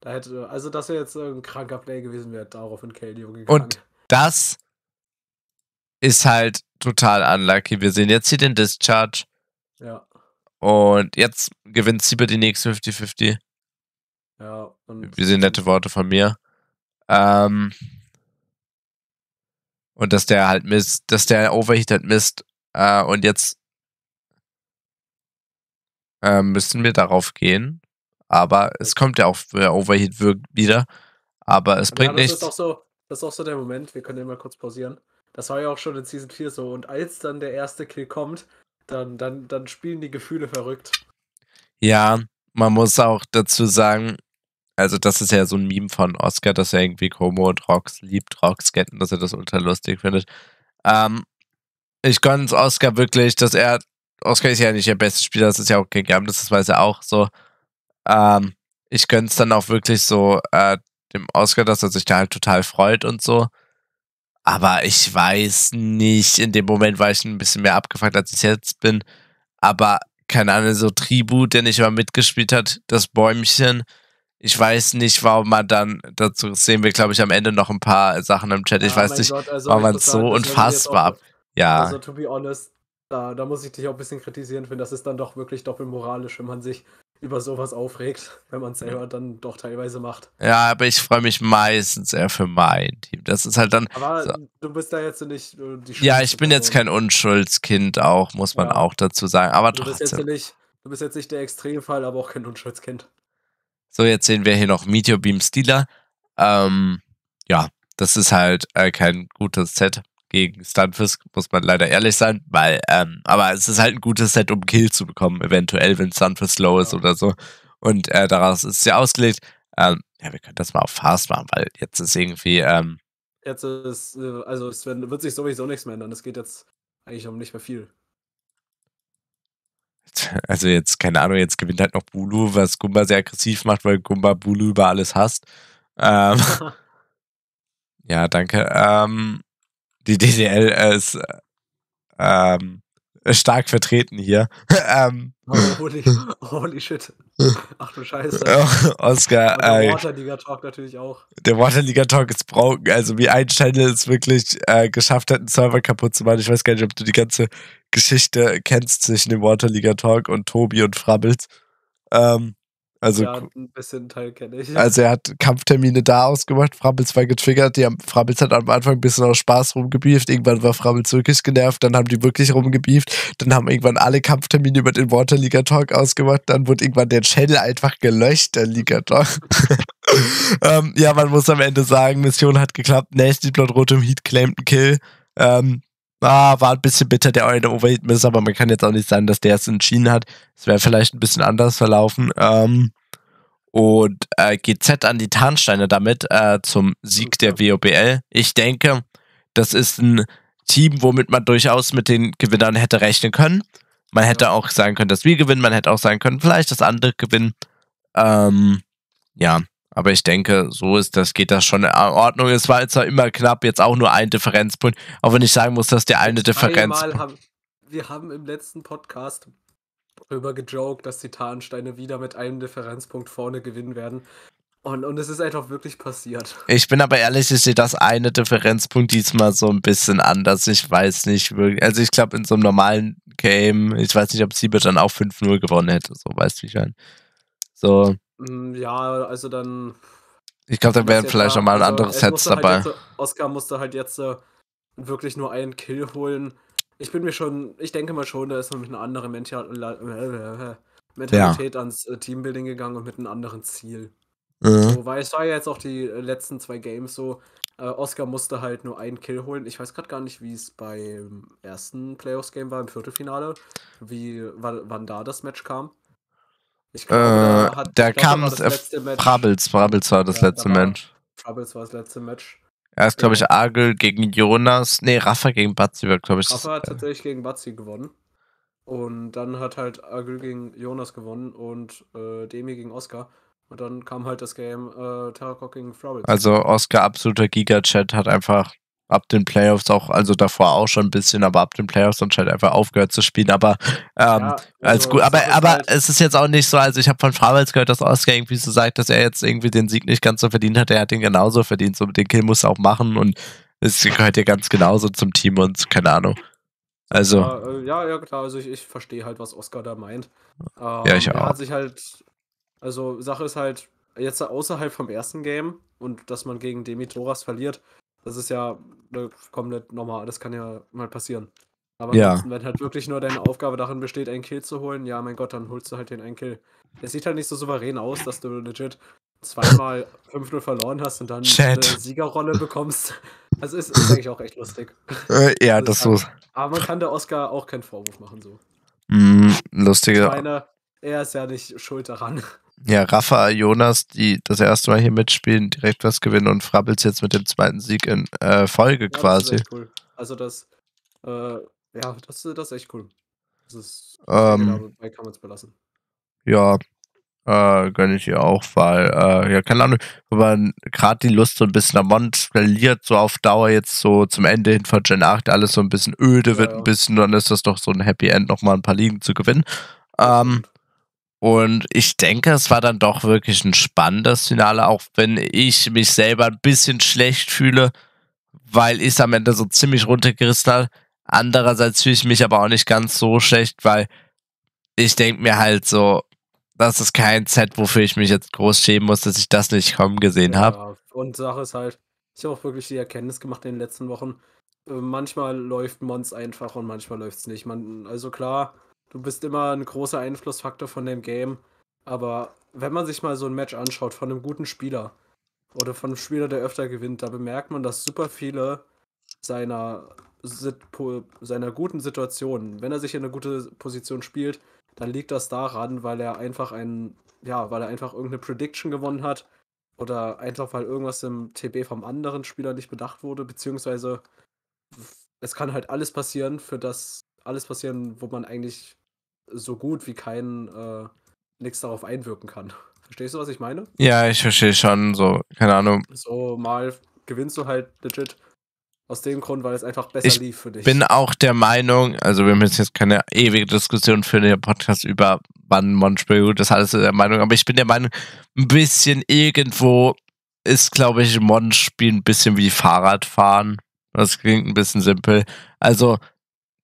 Da hätte, also das wäre jetzt äh, ein kranker Play gewesen, wäre daraufhin KDO umgegangen. Und das ist halt total unlucky. Wir sehen jetzt hier den Discharge. Ja. Und jetzt gewinnt sie Sieber die nächste 50-50. Ja. Und Wir sehen nette Worte von mir. Ähm, und dass der halt misst, dass der Overheat halt misst. Äh, und jetzt äh, müssen wir darauf gehen. Aber es kommt ja auch der Overheat wieder. Aber es bringt ja, das nichts. Ist auch so, das ist auch so der Moment, wir können den mal kurz pausieren. Das war ja auch schon in Season 4 so. Und als dann der erste Kill kommt, dann, dann, dann spielen die Gefühle verrückt. Ja, man muss auch dazu sagen, also das ist ja so ein Meme von Oscar, dass er irgendwie Como und Rox liebt, Rox kennen, dass er das unterlustig findet. Ähm, ich gönn's Oscar wirklich, dass er Oscar ist ja nicht der beste Spieler, das ist ja auch kein Geheimnis, das weiß er auch so. Ähm, ich gönn's dann auch wirklich so äh, dem Oscar, dass er sich da halt total freut und so. Aber ich weiß nicht, in dem Moment war ich ein bisschen mehr abgefuckt, als ich jetzt bin. Aber keine Ahnung, so Tribut, der nicht mal mitgespielt hat, das Bäumchen. Ich weiß nicht, warum man dann, dazu sehen wir, glaube ich, am Ende noch ein paar Sachen im Chat. Ich ah, weiß nicht, Gott, also warum man so unfassbar ab. Ja. Also, to be honest, da, da muss ich dich auch ein bisschen kritisieren, finde, das ist dann doch wirklich doppelmoralisch, wenn man sich über sowas aufregt, wenn man es selber dann doch teilweise macht. Ja, aber ich freue mich meistens eher für mein Team. Das ist halt dann. Aber so. du bist da jetzt nicht äh, die Schuld Ja, ich bin jetzt kein Unschuldskind auch, muss man ja. auch dazu sagen. Aber du trotzdem. Bist jetzt nicht, du bist jetzt nicht der Extremfall, aber auch kein Unschuldskind. So, jetzt sehen wir hier noch Meteor Beam Stealer. Ähm, ja, das ist halt äh, kein gutes Set gegen Stunfisk, muss man leider ehrlich sein, weil, ähm, aber es ist halt ein gutes Set, um Kill zu bekommen, eventuell, wenn Stunfisk low ist oder so. Und äh, daraus ist es ja ausgelegt. Ähm, ja, wir können das mal auf Fast machen, weil jetzt ist irgendwie. Ähm, jetzt ist, äh, also es wird sich sowieso nichts mehr ändern. Es geht jetzt eigentlich um nicht mehr viel. Also jetzt, keine Ahnung, jetzt gewinnt halt noch Bulu, was Gumba sehr aggressiv macht, weil Gumba Bulu über alles hasst. Ähm, ja, danke. Ähm, die DDL ist ähm, stark vertreten hier. ähm, holy, holy, shit. Ach du Scheiße. Oh, Oscar. Und der äh, Waterliga Talk natürlich auch. Der Waterliga Talk ist broken. Also, wie ein Channel es wirklich äh, geschafft hat, einen Server kaputt zu machen. Ich weiß gar nicht, ob du die ganze Geschichte kennst zwischen dem Waterliga Talk und Tobi und Frabbels. Ähm, also, ja, ein bisschen Teil kenne ich. Also er hat Kampftermine da ausgemacht, Frabbels war getriggert, die haben, Frabbels hat am Anfang ein bisschen aus Spaß rumgebieft, irgendwann war Frabbels wirklich genervt, dann haben die wirklich rumgebieft, dann haben irgendwann alle Kampftermine über den Waterliga-Talk ausgemacht, dann wurde irgendwann der Channel einfach gelöscht, der Liga-Talk. ähm, ja, man muss am Ende sagen, Mission hat geklappt, Nasty Blood Rotem Heat claimed einen Kill. Ähm, ah, war ein bisschen bitter der eine Overheat-Miss, aber man kann jetzt auch nicht sagen, dass der es entschieden hat. Es wäre vielleicht ein bisschen anders verlaufen. Ähm, und äh, GZ an die Tarnsteine damit äh, zum Sieg der WOBL. Ich denke, das ist ein Team, womit man durchaus mit den Gewinnern hätte rechnen können. Man hätte auch sagen können, dass wir gewinnen, man hätte auch sagen können, vielleicht das andere gewinnen. Ähm, ja, aber ich denke, so ist das, geht das schon in Ordnung. Es war zwar immer knapp, jetzt auch nur ein Differenzpunkt, auch wenn ich sagen muss, dass der eine Differenz. Haben, wir haben im letzten Podcast darüber gejoked, dass die Tarnsteine wieder mit einem Differenzpunkt vorne gewinnen werden. Und, und es ist einfach wirklich passiert. Ich bin aber ehrlich, ich sehe das eine Differenzpunkt diesmal so ein bisschen anders. Ich weiß nicht wirklich. Also ich glaube, in so einem normalen Game, ich weiß nicht, ob Siebert dann auch 5-0 gewonnen hätte. So weißt du, wie ich meine. So. Hm, ja, also dann. Ich glaube, also dann wären halt vielleicht da, nochmal ein also anderes Set dabei. Halt jetzt, Oscar musste halt jetzt wirklich nur einen Kill holen. Ich bin mir schon, ich denke mal schon, da ist man mit einer anderen äh, äh, äh, Mentalität ja. ans Teambuilding gegangen und mit einem anderen Ziel. Mhm. So, es war ja jetzt auch die letzten zwei Games so, Oscar musste halt nur einen Kill holen. Ich weiß gerade gar nicht, wie es beim ersten Playoffs-Game war, im Viertelfinale, wie wann, wann da das Match kam. Äh, ich glaube, da, kam das Prabels, Prabels war das ja, letzte da war, Match. Prabels war das letzte Match. Erst, glaube ich, Agel gegen Jonas. Nee, Rafa gegen Batzi war, glaube ich. Rafa hat tatsächlich gegen Batzi gewonnen. Und dann hat halt Agel gegen Jonas gewonnen und äh, Demi gegen Oscar. Und dann kam halt das Game äh, Terracroc gegen Florida. Also Oscar, absoluter Giga-Chat, hat einfach ab den Playoffs auch, also davor auch schon ein bisschen, aber ab den Playoffs anscheinend einfach aufgehört zu spielen. Aber ähm, ja, als gut, aber, aber halt es ist jetzt auch nicht so, also ich habe von Frawels gehört, dass Oscar irgendwie so sagt, dass er jetzt irgendwie den Sieg nicht ganz so verdient hat, er hat ihn genauso verdient. So den Kill muss er auch machen und es gehört ja ganz genauso zum Team und keine Ahnung. Also. Ja, äh, ja, klar, also ich, ich verstehe halt, was Oscar da meint. Ähm, ja, ich auch. Er hat sich halt, also Sache ist halt, jetzt außerhalb vom ersten Game und dass man gegen Demi Toras verliert, das ist ja komplett normal. Das kann ja mal passieren. Aber ja. wenn halt wirklich nur deine Aufgabe darin besteht, einen Kill zu holen, ja, mein Gott, dann holst du halt den einen Kill. Es sieht halt nicht so souverän aus, dass du legit zweimal 5-0 verloren hast und dann Chat. eine Siegerrolle bekommst. Das also ist, ist eigentlich auch echt lustig. Äh, ja, das, das also so. Aber man kann der Oscar auch keinen Vorwurf machen, so. Mm, lustiger. Ich meine, er ist ja nicht schuld daran ja, Rafa, Jonas, die das erste Mal hier mitspielen, direkt was gewinnen und Frabbels jetzt mit dem zweiten Sieg in äh, Folge ja, quasi. Das ist echt cool. Also das, äh, ja, das, das ist echt cool. Das ist, ähm, dabei genau, kann man es belassen. Ja, äh, gönne ich ihr auch, weil, äh, ja, keine Ahnung, wenn man gerade die Lust so ein bisschen am Mond verliert, so auf Dauer jetzt so zum Ende hin von Gen 8 alles so ein bisschen öde ja, wird, ja. ein bisschen, dann ist das doch so ein Happy End, nochmal ein paar Ligen zu gewinnen. Ähm, und ich denke, es war dann doch wirklich ein spannendes Finale, auch wenn ich mich selber ein bisschen schlecht fühle, weil ich es am Ende so ziemlich runtergerissen habe. Andererseits fühle ich mich aber auch nicht ganz so schlecht, weil ich denke mir halt so, das ist kein Set, wofür ich mich jetzt groß schämen muss, dass ich das nicht kommen gesehen habe. ja, Und Sache ist halt, ich habe auch wirklich die Erkenntnis gemacht in den letzten Wochen, äh, manchmal läuft man es einfach und manchmal läuft es nicht. Man, also klar, du bist immer ein großer Einflussfaktor von dem Game. Aber wenn man sich mal so ein Match anschaut von einem guten Spieler oder von einem Spieler, der öfter gewinnt, da bemerkt man, dass super viele seiner, seiner guten Situationen, wenn er sich in eine gute Position spielt, dann liegt das daran, weil er einfach ein, ja, weil er einfach irgendeine Prediction gewonnen hat oder einfach weil irgendwas im TB vom anderen Spieler nicht bedacht wurde, beziehungsweise es kann halt alles passieren, für das alles passieren, wo man eigentlich so gut wie kein äh, nichts darauf einwirken kann. Verstehst du, was ich meine? Ja, ich verstehe schon, so, keine Ahnung. So mal gewinnst du halt legit aus dem Grund, weil es einfach besser ich lief für dich. Ich bin auch der Meinung, also wir müssen jetzt keine ewige Diskussion führen in dem Podcast über wann Monspiel gut ist, alles in der Meinung, aber ich bin der Meinung, ein bisschen irgendwo ist, glaube ich, Monspiel ein bisschen wie Fahrradfahren. Das klingt ein bisschen simpel. Also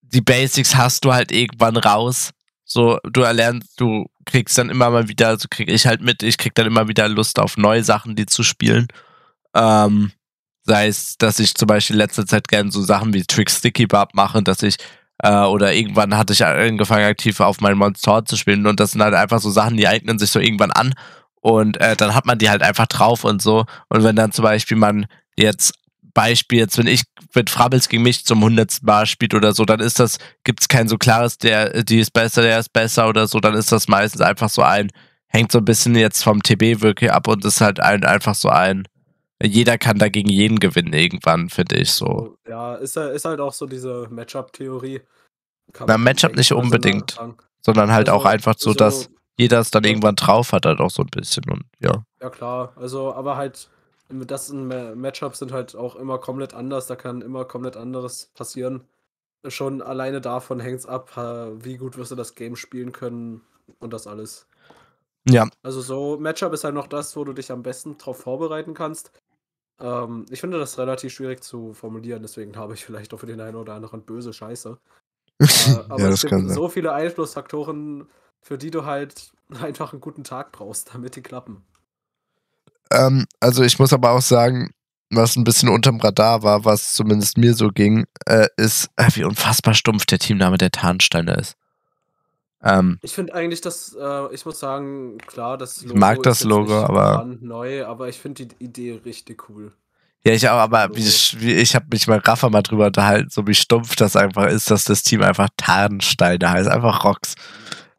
die Basics hast du halt irgendwann raus so, du erlernst, du kriegst dann immer mal wieder, so krieg ich halt mit, ich krieg dann immer wieder Lust auf neue Sachen, die zu spielen. Ähm, sei es, dass ich zum Beispiel in letzter Zeit gerne so Sachen wie Trick Sticky Bub mache, dass ich, äh, oder irgendwann hatte ich angefangen aktiv auf meinen Monster zu spielen und das sind halt einfach so Sachen, die eignen sich so irgendwann an und äh, dann hat man die halt einfach drauf und so. Und wenn dann zum Beispiel man jetzt Beispiel jetzt, wenn ich, wenn Frabbels gegen mich zum 100. Mal spielt oder so, dann ist das, gibt's kein so klares, der, die ist besser, der ist besser oder so, dann ist das meistens einfach so ein, hängt so ein bisschen jetzt vom TB wirklich ab und ist halt ein, einfach so ein, jeder kann da gegen jeden gewinnen irgendwann, finde ich so. Ja, ist, ist halt auch so diese Matchup-Theorie. Na, Matchup nicht unbedingt, sondern halt also, auch einfach so, so also dass jeder es dann irgendwann drauf hat, halt auch so ein bisschen und ja. Ja klar, also aber halt das in Matchups sind halt auch immer komplett anders, da kann immer komplett anderes passieren. Schon alleine davon hängt es ab, wie gut wirst du das Game spielen können und das alles. Ja. Also so, Matchup ist halt noch das, wo du dich am besten drauf vorbereiten kannst. Ähm, ich finde das relativ schwierig zu formulieren, deswegen habe ich vielleicht auch für den einen oder anderen böse Scheiße. äh, aber ja, es gibt so viele Einflussfaktoren, für die du halt einfach einen guten Tag brauchst, damit die klappen. Ähm, also ich muss aber auch sagen, was ein bisschen unterm Radar war, was zumindest mir so ging, äh, ist, äh, wie unfassbar stumpf der Teamname der Tarnsteiner ist. Ähm, ich finde eigentlich, dass, äh, ich muss sagen, klar, das Logo. Ich mag das ist Logo, aber. Neu, aber ich finde die Idee richtig cool. Ja, ich auch, aber wie, also wie, ich habe mich mal Rafa mal drüber unterhalten, so wie stumpf das einfach ist, dass das Team einfach Tarnsteine heißt, einfach Rocks.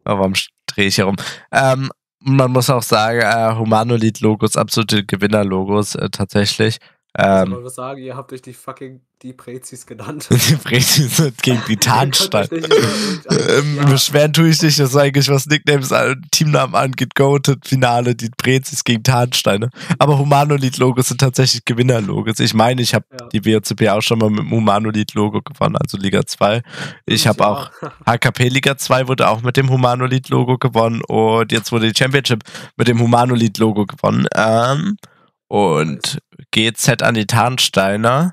Warum drehe ich herum? Ähm, man muss auch sagen, äh, Humanolith-Logos, absolute Gewinner-Logos äh, tatsächlich. Ähm, ich wollte sagen, ihr habt euch die fucking die Prezis genannt. Die Prezis sind gegen die Tarnstadt. ähm, ja. Beschweren tue ich nicht, das ist eigentlich, was Nicknames, Teamnamen angeht, Goated, Finale, die Prezis gegen Tarnsteine. Aber Humanolith-Logos sind tatsächlich Gewinner-Logos. Ich meine, ich habe ja. die WCP auch schon mal mit dem Humanolith-Logo gewonnen, also Liga 2. Ich habe ja. auch HKP Liga 2 wurde auch mit dem Humanolith-Logo gewonnen und jetzt wurde die Championship mit dem Humanolith-Logo gewonnen. Ähm, und GZ an die Tarnsteiner.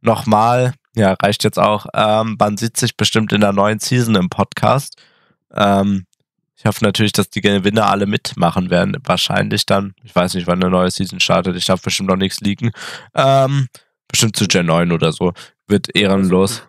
Nochmal, ja, reicht jetzt auch. Ähm, man sieht sich bestimmt in der neuen Season im Podcast. Ähm, ich hoffe natürlich, dass die Gewinner alle mitmachen werden. Wahrscheinlich dann. Ich weiß nicht, wann eine neue Season startet. Ich darf bestimmt noch nichts liegen. Ähm, bestimmt zu Gen 9 oder so. Wird ehrenlos.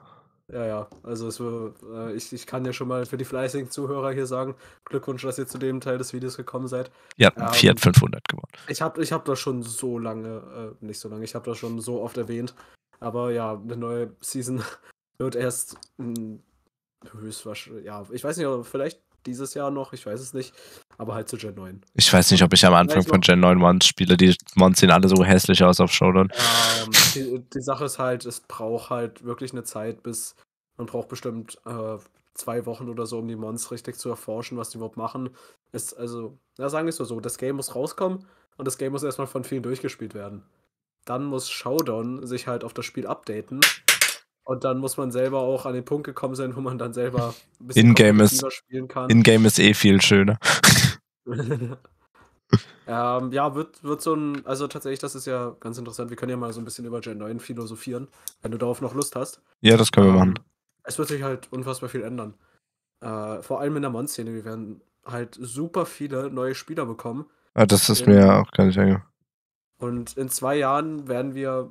Ja, ja. Also es äh, ich, ich kann ja schon mal für die fleißigen Zuhörer hier sagen, Glückwunsch, dass ihr zu dem Teil des Videos gekommen seid. Ja, ähm, Fiat 500 geworden. Ich habe ich hab das schon so lange, äh, nicht so lange, ich habe das schon so oft erwähnt. Aber ja, eine neue Season wird erst hm, höchstwahrscheinlich, ja, ich weiß nicht, vielleicht dieses Jahr noch, ich weiß es nicht. Aber halt zu Gen 9. Ich weiß nicht, ob ich am Anfang von Gen 9 Mons spiele. Die Mons sehen alle so hässlich aus auf Showdown. Ähm, die, die, Sache ist halt, es braucht halt wirklich eine Zeit, bis man braucht bestimmt äh, zwei Wochen oder so, um die Mons richtig zu erforschen, was die überhaupt machen. Ist also, ja, sagen wir es so, das Game muss rauskommen und das Game muss erstmal von vielen durchgespielt werden. Dann muss Showdown sich halt auf das Spiel updaten und dann muss man selber auch an den Punkt gekommen sein, wo man dann selber ein bisschen in ist, spielen kann. In-game ist eh viel schöner. ähm, ja, wird, wird so ein, also tatsächlich, das ist ja ganz interessant. Wir können ja mal so ein bisschen über Gen 9 philosophieren, wenn du darauf noch Lust hast. Ja, das können wir ähm, machen. Es wird sich halt unfassbar viel ändern. Äh, vor allem in der Mon-Szene. Wir werden halt super viele neue Spieler bekommen. Ah, das ist in, mir auch gar nicht egal. Und in zwei Jahren werden wir,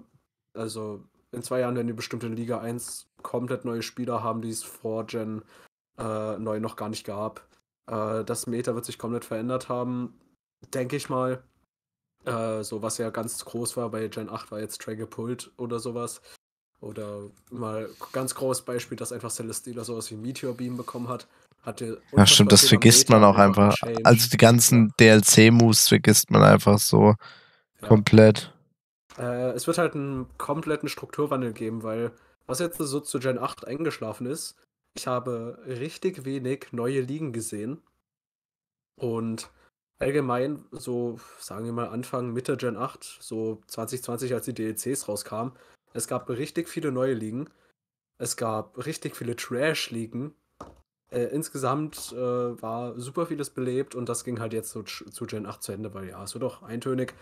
also in zwei Jahren, werden wir bestimmt in Liga 1 komplett neue Spieler haben, die es vor Gen äh, neu noch gar nicht gab. Äh, das Meta wird sich komplett verändert haben, denke ich mal. Äh, so was ja ganz groß war bei Gen 8 war jetzt Dragon Pult oder sowas. Oder mal ganz großes Beispiel, dass einfach Celestina sowas wie Meteor Beam bekommen hat. Hatte ja, stimmt, das vergisst man auch einfach. Also die ganzen DLC-Moves vergisst man einfach so ja. komplett äh, es wird halt einen kompletten Strukturwandel geben, weil was jetzt so zu Gen 8 eingeschlafen ist, ich habe richtig wenig neue Ligen gesehen. Und allgemein, so sagen wir mal Anfang, Mitte Gen 8, so 2020, als die DLCs rauskamen, es gab richtig viele neue Ligen. Es gab richtig viele Trash-Ligen. Äh, insgesamt äh, war super vieles belebt und das ging halt jetzt so zu Gen 8 zu Ende, weil ja, es wird doch eintönig.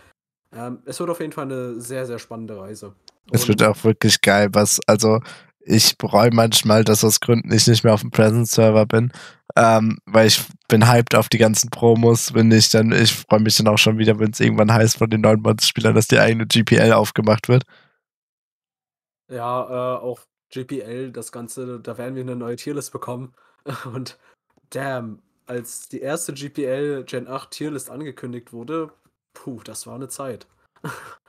Ähm, es wird auf jeden Fall eine sehr, sehr spannende Reise. Und es wird auch wirklich geil, was, also ich bereue manchmal, dass aus Gründen ich nicht mehr auf dem Present-Server bin, ähm, weil ich bin hyped auf die ganzen Promos, wenn ich dann, ich freue mich dann auch schon wieder, wenn es irgendwann heißt von den neuen Monster-Spielern, dass die eigene GPL aufgemacht wird. Ja, äh, auch GPL, das Ganze, da werden wir eine neue Tierlist bekommen und damn, als die erste GPL Gen 8 Tierlist angekündigt wurde, Puh, das war eine Zeit.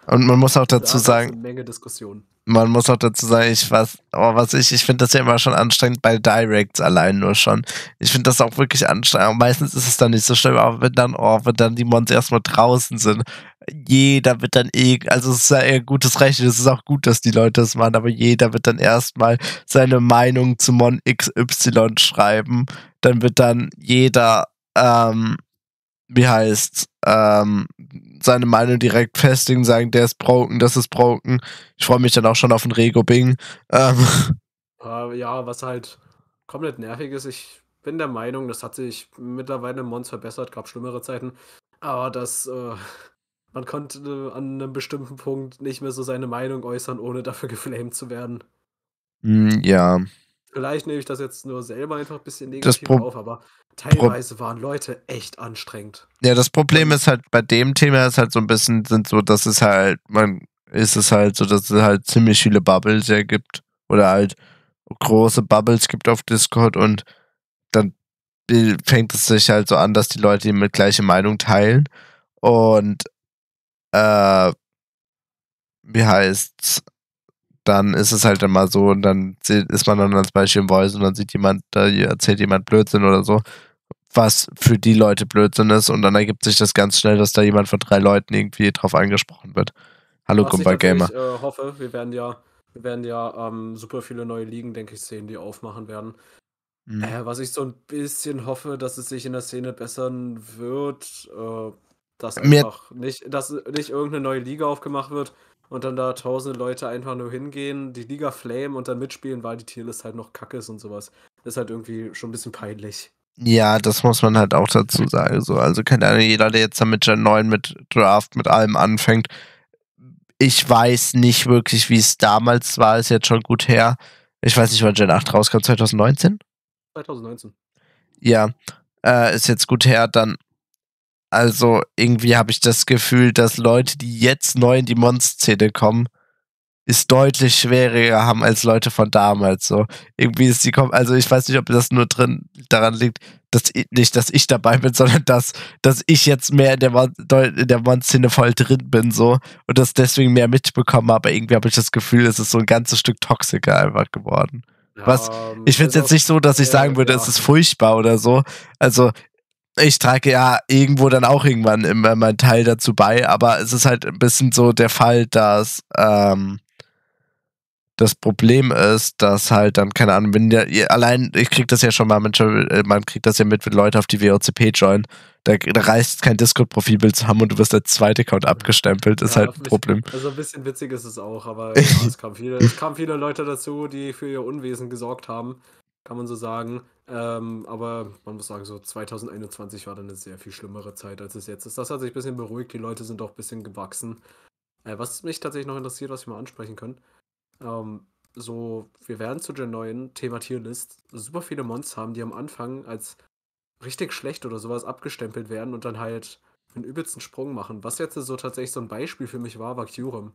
Und man muss auch dazu da sagen. Eine Menge Diskussion. Man muss auch dazu sagen, ich was, aber oh, was ich, ich finde das ja immer schon anstrengend bei Directs allein nur schon. Ich finde das auch wirklich anstrengend. Und meistens ist es dann nicht so schlimm, aber wenn dann, oh, wenn dann die Mons erstmal draußen sind, jeder wird dann eh, also es ist ja eher gutes Recht, es ist auch gut, dass die Leute das machen, aber jeder wird dann erstmal seine Meinung zu Mon XY schreiben. Dann wird dann jeder, ähm, wie heißt, ähm, seine Meinung direkt festigen, sagen, der ist broken, das ist broken. Ich freue mich dann auch schon auf ein Rego Bing. Ähm. Äh, ja, was halt komplett nervig ist, ich bin der Meinung, das hat sich mittlerweile im Mons verbessert, gab schlimmere Zeiten, aber dass äh, man konnte äh, an einem bestimmten Punkt nicht mehr so seine Meinung äußern, ohne dafür geflamed zu werden. Hm, ja. Vielleicht nehme ich das jetzt nur selber einfach ein bisschen negativ auf, aber teilweise Pro waren Leute echt anstrengend. Ja, das Problem ist halt bei dem Thema ist halt so ein bisschen, sind so, dass es halt, man ist es halt so, dass es halt ziemlich viele Bubbles ja gibt oder halt große Bubbles gibt auf Discord und dann fängt es sich halt so an, dass die Leute die mit gleiche Meinung teilen und äh, wie heißt's? dann ist es halt immer so, und dann ist man dann als Beispiel im Voice und dann sieht jemand, da erzählt jemand Blödsinn oder so, was für die Leute Blödsinn ist und dann ergibt sich das ganz schnell, dass da jemand von drei Leuten irgendwie drauf angesprochen wird. Hallo Kumpa Gamer. Ich äh, hoffe, wir werden ja, wir werden ja ähm, super viele neue Ligen, denke ich, sehen, die aufmachen werden. Mhm. Äh, was ich so ein bisschen hoffe, dass es sich in der Szene bessern wird, äh, dass einfach nicht, dass nicht irgendeine neue Liga aufgemacht wird, und dann da tausende Leute einfach nur hingehen, die Liga flamen und dann mitspielen, weil die Tierlist halt noch kacke ist und sowas. Das ist halt irgendwie schon ein bisschen peinlich. Ja, das muss man halt auch dazu sagen. So, also keine Ahnung, jeder, der jetzt mit Gen 9, mit Draft, mit allem anfängt, ich weiß nicht wirklich, wie es damals war, ist jetzt schon gut her. Ich weiß nicht, wann Gen 8 rauskam, 2019? 2019. Ja, äh, ist jetzt gut her, dann also irgendwie habe ich das Gefühl, dass Leute, die jetzt neu in die Monster-Szene kommen, ist deutlich schwieriger haben als Leute von damals. So irgendwie ist die kommt, also ich weiß nicht, ob das nur drin daran liegt, dass ich, nicht, dass ich dabei bin, sondern dass dass ich jetzt mehr in der Mon in der Monszene voll drin bin so und das deswegen mehr mitbekommen. Aber irgendwie habe ich das Gefühl, es ist so ein ganzes Stück toxischer einfach geworden. Was ich finde es jetzt nicht so, dass ich sagen würde, ja. es ist furchtbar oder so. Also ich trage ja irgendwo dann auch irgendwann immer meinen Teil dazu bei, aber es ist halt ein bisschen so der Fall, dass ähm, das Problem ist, dass halt dann, keine Ahnung, wenn der, allein, ich krieg das ja schon mal, äh, man kriegt das ja mit, wenn Leute auf die WOCP joinen, da, da reicht kein Discord-Profilbild zu haben und du wirst als zweite Account abgestempelt, ist ja, halt ein mich, Problem. Also ein bisschen witzig ist es auch, aber ja, es, kamen viele, es kamen viele Leute dazu, die für ihr Unwesen gesorgt haben kann man so sagen. Ähm, aber man muss sagen, so 2021 war dann eine sehr viel schlimmere Zeit, als es jetzt ist. Das hat sich ein bisschen beruhigt, die Leute sind doch ein bisschen gewachsen. Äh, was mich tatsächlich noch interessiert, was wir mal ansprechen können. Ähm, so, wir werden zu Gen 9 Thema Tierlist super viele Mons haben, die am Anfang als richtig schlecht oder sowas abgestempelt werden und dann halt einen übelsten Sprung machen. Was jetzt so tatsächlich so ein Beispiel für mich war, war Kyurem.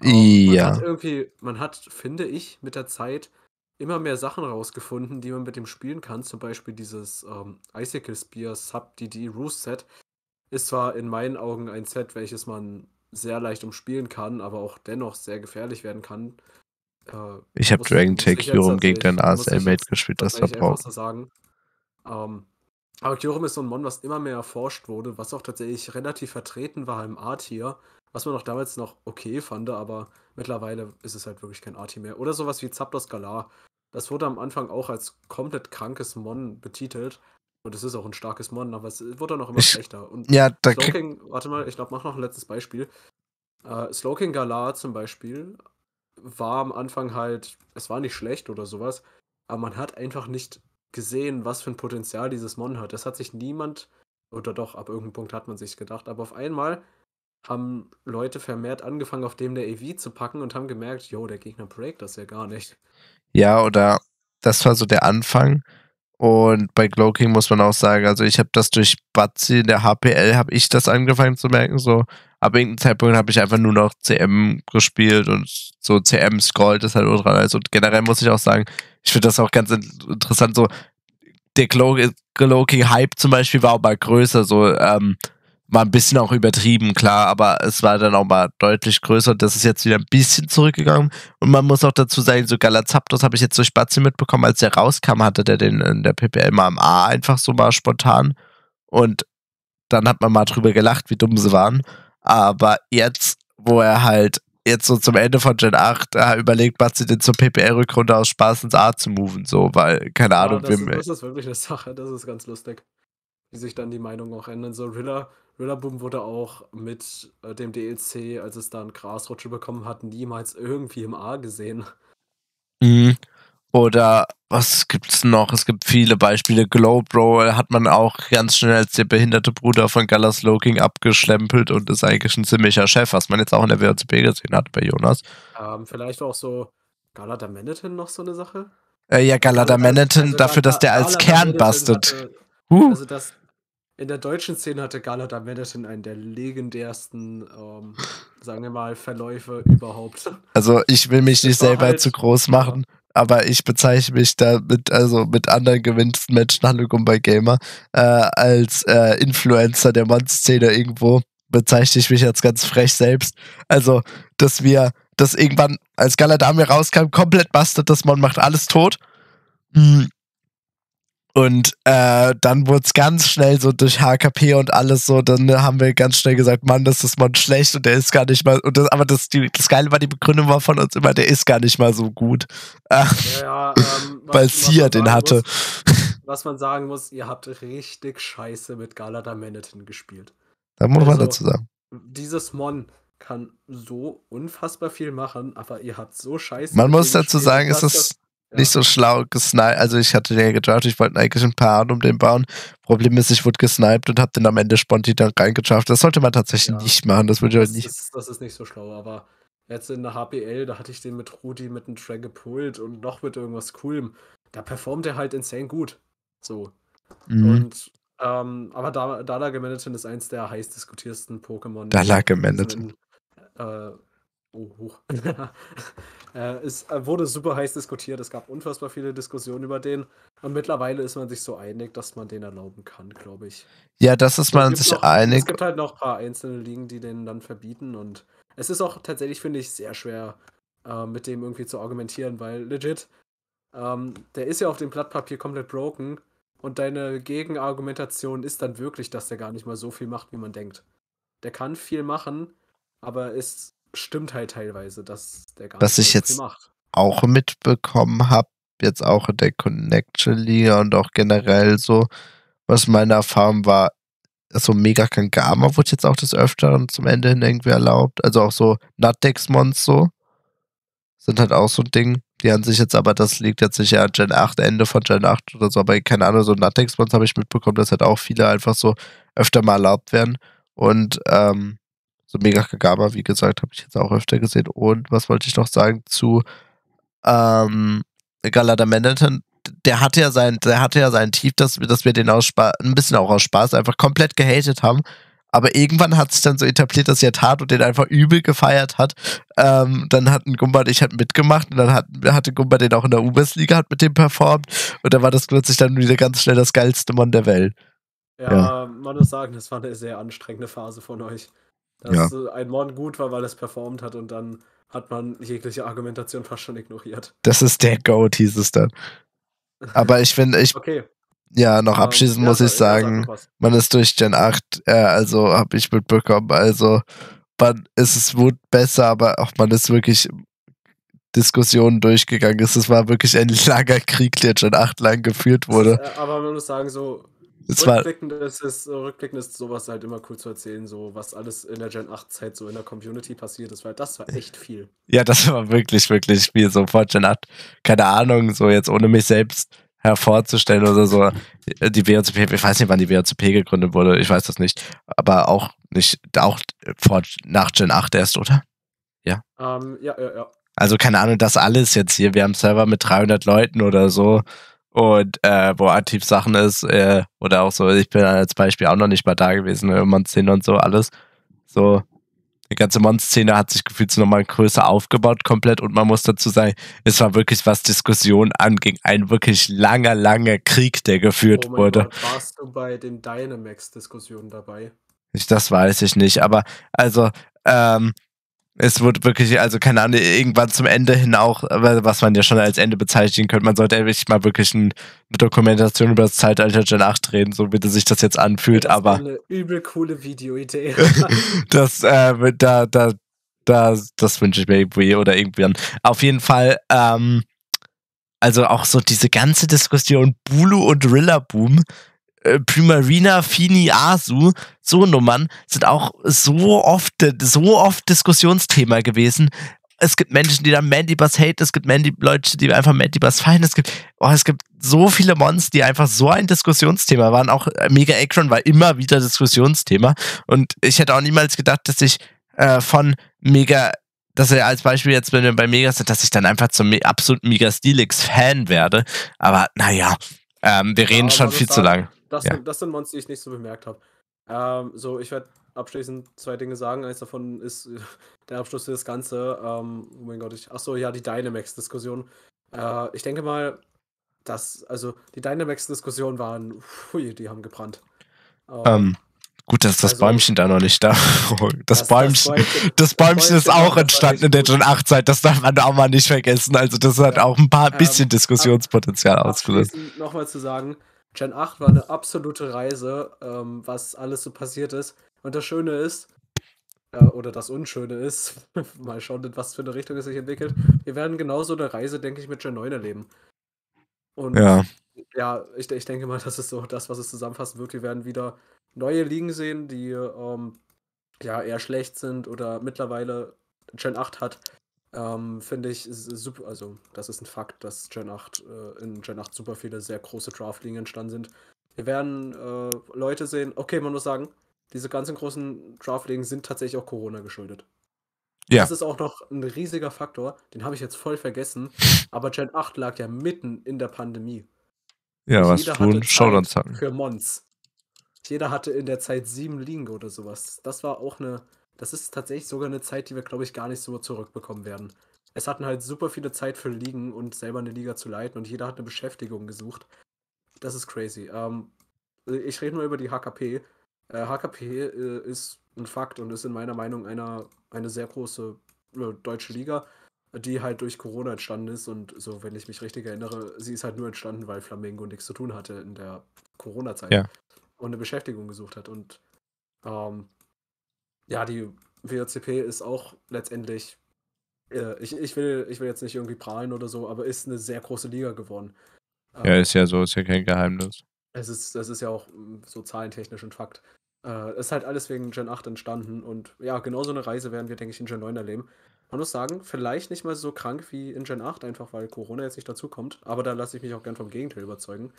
Um, ähm, ja. Man hat irgendwie, man hat, finde ich, mit der Zeit immer mehr Sachen rausgefunden, die man mit dem spielen kann. Zum Beispiel dieses ähm, Icicle Spear Sub DD Roost Set ist zwar in meinen Augen ein Set, welches man sehr leicht umspielen kann, aber auch dennoch sehr gefährlich werden kann. Äh, ich habe Dragon Take Kyurem gegen den ASL-Mate gespielt, das verbraucht. So sagen. Ähm, aber Kyurem ist so ein Mon, was immer mehr erforscht wurde, was auch tatsächlich relativ vertreten war im Art hier. was man auch damals noch okay fand, aber mittlerweile ist es halt wirklich kein A-Tier mehr. Oder sowas wie Zapdos Galar, das wurde am Anfang auch als komplett krankes Mon betitelt. Und es ist auch ein starkes Mon, aber es wird dann auch immer ich, schlechter. Und ja, da Slowking, warte mal, ich glaube, mach noch ein letztes Beispiel. Äh, Slowking Galar zum Beispiel war am Anfang halt, es war nicht schlecht oder sowas, aber man hat einfach nicht gesehen, was für ein Potenzial dieses Mon hat. Das hat sich niemand, oder doch, ab irgendeinem Punkt hat man sich gedacht, aber auf einmal haben Leute vermehrt angefangen, auf dem der EV zu packen und haben gemerkt, jo, der Gegner breakt das ja gar nicht. Ja, oder das war so der Anfang. Und bei Glowking muss man auch sagen, also ich habe das durch Batzi in der HPL, habe ich das angefangen zu merken. So, ab irgendeinem Zeitpunkt habe ich einfach nur noch CM gespielt und so CM scrollt ist halt ultra nice. Und generell muss ich auch sagen, ich finde das auch ganz interessant, so der glowking Hype zum Beispiel war auch mal größer, so, ähm, war ein bisschen auch übertrieben, klar, aber es war dann auch mal deutlich größer und das ist jetzt wieder ein bisschen zurückgegangen. Und man muss auch dazu sagen, so Galazaptos habe ich jetzt durch Spatzi mitbekommen, als der rauskam, hatte der den in der PPL mal am A einfach so mal spontan. Und dann hat man mal drüber gelacht, wie dumm sie waren. Aber jetzt, wo er halt jetzt so zum Ende von Gen 8 überlegt Batzi den zur ppl rückrunde aus Spaß ins A zu moven, so, weil, keine Ahnung, ja, das, ist, das ist wirklich eine Sache, das ist ganz lustig. Wie sich dann die Meinungen auch ändern. So, Rilla Rillaboom wurde auch mit äh, dem DLC, als es dann Grasrutsche bekommen hat, niemals irgendwie im A gesehen. Mhm. Oder was gibt's noch? Es gibt viele Beispiele. Glowbro hat man auch ganz schnell als der behinderte Bruder von Gallas Loking abgeschlempelt und ist eigentlich ein ziemlicher Chef, was man jetzt auch in der WCB gesehen hat bei Jonas. Ähm, vielleicht auch so Galadamanitin noch so eine Sache? Äh, ja, Galadamanitin also, also, dafür, dass der als Kern bastet. Hatte, huh. Also, dass in der deutschen Szene hatte Gallard am Madison einen der legendärsten, ähm, sagen wir mal, Verläufe überhaupt. Also ich will mich nicht selber halt, zu groß machen, ja. aber ich bezeichne mich da mit, also mit anderen gewinnten Menschen, hallo Gumball Gamer, äh, als äh, Influencer der mann szene irgendwo, bezeichne ich mich als ganz frech selbst. Also, dass wir, dass irgendwann, als Gallard mir rauskam, komplett bastet, dass man macht alles tot. Mhm und äh, dann wurde es ganz schnell so durch HKP und alles so, dann haben wir ganz schnell gesagt, Mann, das ist man schlecht und der ist gar nicht mal. Und das, aber das, die, das Geile war, die Begründung war von uns immer, der ist gar nicht mal so gut. Äh, ja, ja, ähm, weil Sia den hatte. Muss, was man sagen muss, ihr habt richtig scheiße mit Galata Manhattan gespielt. Da muss also, man dazu sagen. Dieses Mon kann so unfassbar viel machen, aber ihr habt so scheiße. Man muss dazu sagen, es ist nicht so schlau gesniped. Also ich hatte den ja gedraftet, ich wollte eigentlich ein paar Hand um den bauen. Problem ist, ich wurde gesniped und habe den am Ende Sponti dann reingedraftet. Das sollte man tatsächlich ja. nicht machen. Das würde ich nicht. Ist, das ist nicht so schlau, aber jetzt in der HPL, da hatte ich den mit Rudi mit einem Track gepult und noch mit irgendwas Coolem. Da performt er halt insane gut. So. Mhm. Und ähm, aber Dala Gemanagement ist eins der heiß diskutiertesten Pokémon. Dala Gemanagement. Also äh, Oh. äh, es äh, wurde super heiß diskutiert. Es gab unfassbar viele Diskussionen über den. Und mittlerweile ist man sich so einig, dass man den erlauben kann, glaube ich. Ja, das ist man sich noch, einig. Es gibt halt noch ein paar einzelne Ligen, die den dann verbieten. Und es ist auch tatsächlich, finde ich, sehr schwer, äh, mit dem irgendwie zu argumentieren, weil legit, ähm, der ist ja auf dem Blatt Papier komplett broken. Und deine Gegenargumentation ist dann wirklich, dass der gar nicht mal so viel macht, wie man denkt. Der kann viel machen, aber ist stimmt halt teilweise, dass der Gas Was ich jetzt macht. auch mitbekommen habe, jetzt auch in der Connection Liga und auch generell so, was meine Erfahrung war, so Mega Kangama wurde jetzt auch des Öfteren zum Ende hin irgendwie erlaubt. Also auch so Nutdex-Mons so. Sind halt auch so ein Ding. Die haben sich jetzt aber, das liegt jetzt sicher an Gen 8, Ende von Gen 8 oder so, aber keine Ahnung, so Nutdex-Mons habe ich mitbekommen, dass halt auch viele einfach so öfter mal erlaubt werden. Und ähm, so mega Kagama, wie gesagt, habe ich jetzt auch öfter gesehen. Und was wollte ich noch sagen zu ähm, Galada Mendleton? Der hatte ja sein, der hatte ja sein Tief, dass, dass wir den aus Spaß, ein bisschen auch aus Spaß einfach komplett gehatet haben. Aber irgendwann hat sich dann so etabliert, dass er tat und den einfach übel gefeiert hat. Ähm, dann hatten Gumba und ich halt mitgemacht und dann hat, hatte Gumba den auch in der U-Best-Liga hat mit dem performt. Und dann war das plötzlich dann wieder ganz schnell das geilste Mann der Welt. Ja, ja, man muss sagen, das war eine sehr anstrengende Phase von euch dass ja. Äh, ein Mon gut war, weil es performt hat und dann hat man jegliche Argumentation fast schon ignoriert. Das ist der Goat, hieß es dann. Aber ich finde, ich. okay. Ja, noch ähm, abschließend ja, muss ja, ich sagen, man ist durch Gen 8, äh, also habe ich mitbekommen, also man ist es gut besser, aber auch man ist wirklich Diskussionen durchgegangen Es war wirklich ein langer Krieg, der Gen 8 lang geführt wurde. Äh, aber man muss sagen, so es rückblickend, war, ist es, rückblickend ist sowas halt immer cool zu erzählen, so was alles in der Gen 8 Zeit so in der Community passiert ist, weil das war echt viel. Ja, das war wirklich, wirklich viel. So vor Gen 8, keine Ahnung, so jetzt ohne mich selbst hervorzustellen oder so. Die WCP, ich weiß nicht, wann die WCP gegründet wurde, ich weiß das nicht. Aber auch nicht, auch vor, nach Gen 8 erst, oder? Ja. Um, ähm, ja, ja, ja. Also keine Ahnung, das alles jetzt hier. Wir haben Server mit 300 Leuten oder so und äh, wo Sachen ist äh, oder auch so, ich bin als Beispiel auch noch nicht mal da gewesen, ne, szene und so alles. So, die ganze Mann-Szene hat sich gefühlt so nochmal größer aufgebaut komplett und man muss dazu sagen, es war wirklich, was Diskussion anging, ein wirklich langer, langer Krieg, der geführt oh wurde. Gott, warst du bei den Dynamax-Diskussionen dabei? Ich, das weiß ich nicht, aber also ähm, es wird wirklich, also keine Ahnung, irgendwann zum Ende hin auch, äh, was man ja schon als Ende bezeichnen könnte, man sollte endlich mal wirklich eine Dokumentation über das Zeitalter Gen 8 drehen, so wie sich das jetzt anfühlt, das aber. Eine übel coole Videoidee. das, äh, da, da, da, das wünsche ich mir irgendwie oder irgendwann. Auf jeden Fall, ähm, also auch so diese ganze Diskussion Bulu und Rillaboom, Boom, äh, Primarina, Fini, Asu, so Nummern sind auch so oft, äh, so oft Diskussionsthema gewesen. Es gibt Menschen, die dann Mandy Bass hate, es gibt Mandy Leute, die einfach Mandy feiern, es gibt, oh, es gibt so viele Mons, die einfach so ein Diskussionsthema waren. Auch äh, Mega Akron war immer wieder Diskussionsthema. Und ich hätte auch niemals gedacht, dass ich äh, von Mega dass er als Beispiel jetzt, wenn wir bei Mega sind, dass ich dann einfach zum absoluten Mega Steelix Fan werde. Aber naja, ähm, wir reden ja, schon viel zu lang. Das, ja. das sind Monster, die ich nicht so bemerkt habe. Ähm, so, ich werde abschließend zwei Dinge sagen. Eins davon ist der Abschluss für das Ganze. Ähm, oh mein Gott, ich. Achso, ja, die Dynamax-Diskussion. Äh, ich denke mal, dass, also die Dynamax-Diskussion waren, hui, die haben gebrannt. Ähm, ähm, gut, dass das also, Bäumchen da noch nicht da. Das, das Bäumchen, das Bäumchen, das Bäumchen ist auch entstanden in der Gen 8-Zeit, das darf man auch mal nicht vergessen. Also das hat auch ein paar ähm, bisschen Diskutionspotenzial ausgelöst. Nochmal zu sagen, Gen 8 war eine absolute Reise, ähm, was alles so passiert ist. Und das Schöne ist, äh, oder das Unschöne ist, mal schauen, in was für eine Richtung es sich entwickelt. Wir werden genauso eine Reise, denke ich, mit Gen 9 erleben. Und ja, ja ich, ich denke mal, das ist so das, was es zusammenfassen wird. Wir werden wieder neue Ligen sehen, die ähm, ja eher schlecht sind oder mittlerweile Gen 8 hat ähm, Finde ich super, also das ist ein Fakt, dass Gen 8, äh, in Gen 8 super viele sehr große Draftlinien entstanden sind. Wir werden äh, Leute sehen, okay, man muss sagen, diese ganzen großen Draftlinien sind tatsächlich auch Corona geschuldet. Ja. Das ist auch noch ein riesiger Faktor, den habe ich jetzt voll vergessen, aber Gen 8 lag ja mitten in der Pandemie. Ja, Und was jeder tun? Showdown zacken. Für Mons. Jeder hatte in der Zeit sieben Ligen oder sowas. Das war auch eine das ist tatsächlich sogar eine Zeit, die wir, glaube ich, gar nicht so zurückbekommen werden. Es hatten halt super viele Zeit für Ligen und selber eine Liga zu leiten und jeder hat eine Beschäftigung gesucht. Das ist crazy. Ähm, ich rede nur über die HKP. Äh, HKP äh, ist ein Fakt und ist in meiner Meinung einer, eine sehr große äh, deutsche Liga, die halt durch Corona entstanden ist. Und so, wenn ich mich richtig erinnere, sie ist halt nur entstanden, weil Flamengo nichts zu tun hatte in der Corona-Zeit. Ja. Und eine Beschäftigung gesucht hat. Und ähm, ja, die WOCP ist auch letztendlich, äh, ich, ich, will, ich will jetzt nicht irgendwie prahlen oder so, aber ist eine sehr große Liga geworden. Ähm, ja, ist ja so, ist ja kein Geheimnis. Es ist, das ist ja auch mm, so zahlentechnisch ein Fakt. Äh, ist halt alles wegen Gen 8 entstanden und ja, genauso eine Reise werden wir, denke ich, in Gen 9 erleben. Man muss sagen, vielleicht nicht mal so krank wie in Gen 8, einfach weil Corona jetzt nicht dazukommt, aber da lasse ich mich auch gern vom Gegenteil überzeugen.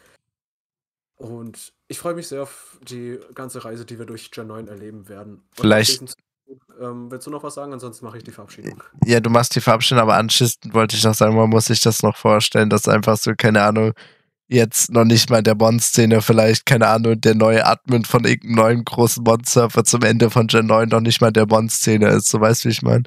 Und ich freue mich sehr auf die ganze Reise, die wir durch Gen 9 erleben werden. Und Vielleicht. Ähm, willst du noch was sagen? Ansonsten mache ich die Verabschiedung. Ja, du machst die Verabschiedung, aber anschließend wollte ich noch sagen, man muss sich das noch vorstellen, dass einfach so, keine Ahnung, jetzt noch nicht mal der Bond-Szene vielleicht, keine Ahnung, der neue Admin von irgendeinem neuen großen Bond-Surfer zum Ende von Gen 9 noch nicht mal der Bond-Szene ist. So weißt du, wie ich meine?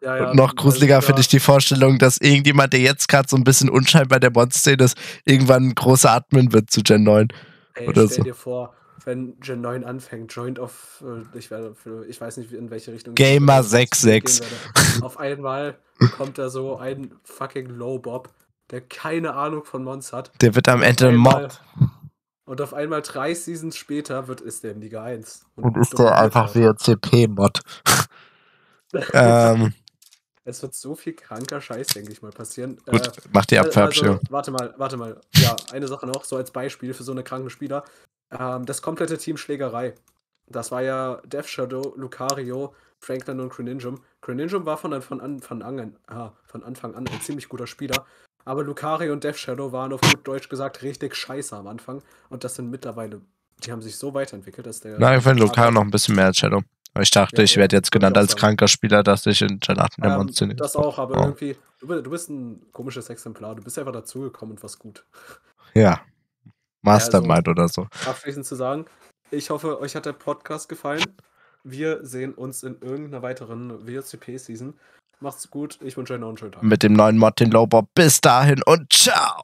Ja, ja, und noch gruseliger finde ich die Vorstellung, dass irgendjemand, der jetzt gerade so ein bisschen unscheinbar der Bond-Szene ist, irgendwann ein großer Admin wird zu Gen 9. Ey, oder stell so. dir vor, wenn Gen 9 anfängt, Joint of, äh, ich, werde für, ich weiß nicht, in welche Richtung. Gamer 66. Auf einmal kommt da so ein fucking Low Bob, der keine Ahnung von Mons hat. Der wird am Ende Mod. Und auf einmal drei Seasons später wird ist der in Liga 1. Und, und ist der halt einfach wie ein cp mod ähm. Es wird so viel kranker Scheiß, denke ich mal, passieren. Gut, äh, mach die Abfahrbschirm. Äh, also, warte mal, warte mal. Ja, eine Sache noch, so als Beispiel für so eine kranken Spieler. Ähm, das komplette Team Schlägerei. Das war ja Death Shadow, Lucario, Franklin und Greninjum. Greninjum war von, von, an, an, ah, von Anfang an ein ziemlich guter Spieler. Aber Lucario und Death Shadow waren auf gut Deutsch gesagt richtig scheiße am Anfang. Und das sind mittlerweile, die haben sich so weiterentwickelt, dass der. Nein, ich finde Lucario noch ein bisschen mehr als Shadow. Ich dachte, ja, ich werde jetzt genannt als kranker Spieler, dass ich in Janaten ähm, Emmons bin. Das auch, aber oh. irgendwie, du, du, bist ein komisches Exemplar. Du bist einfach dazugekommen und was gut. Ja. Mastermind ja, also, oder so. Abschließend zu sagen, ich hoffe, euch hat der Podcast gefallen. Wir sehen uns in irgendeiner weiteren WCP-Season. Macht's gut. Ich wünsche euch noch einen schönen Tag. Mit dem neuen Martin Lober. Bis dahin und ciao.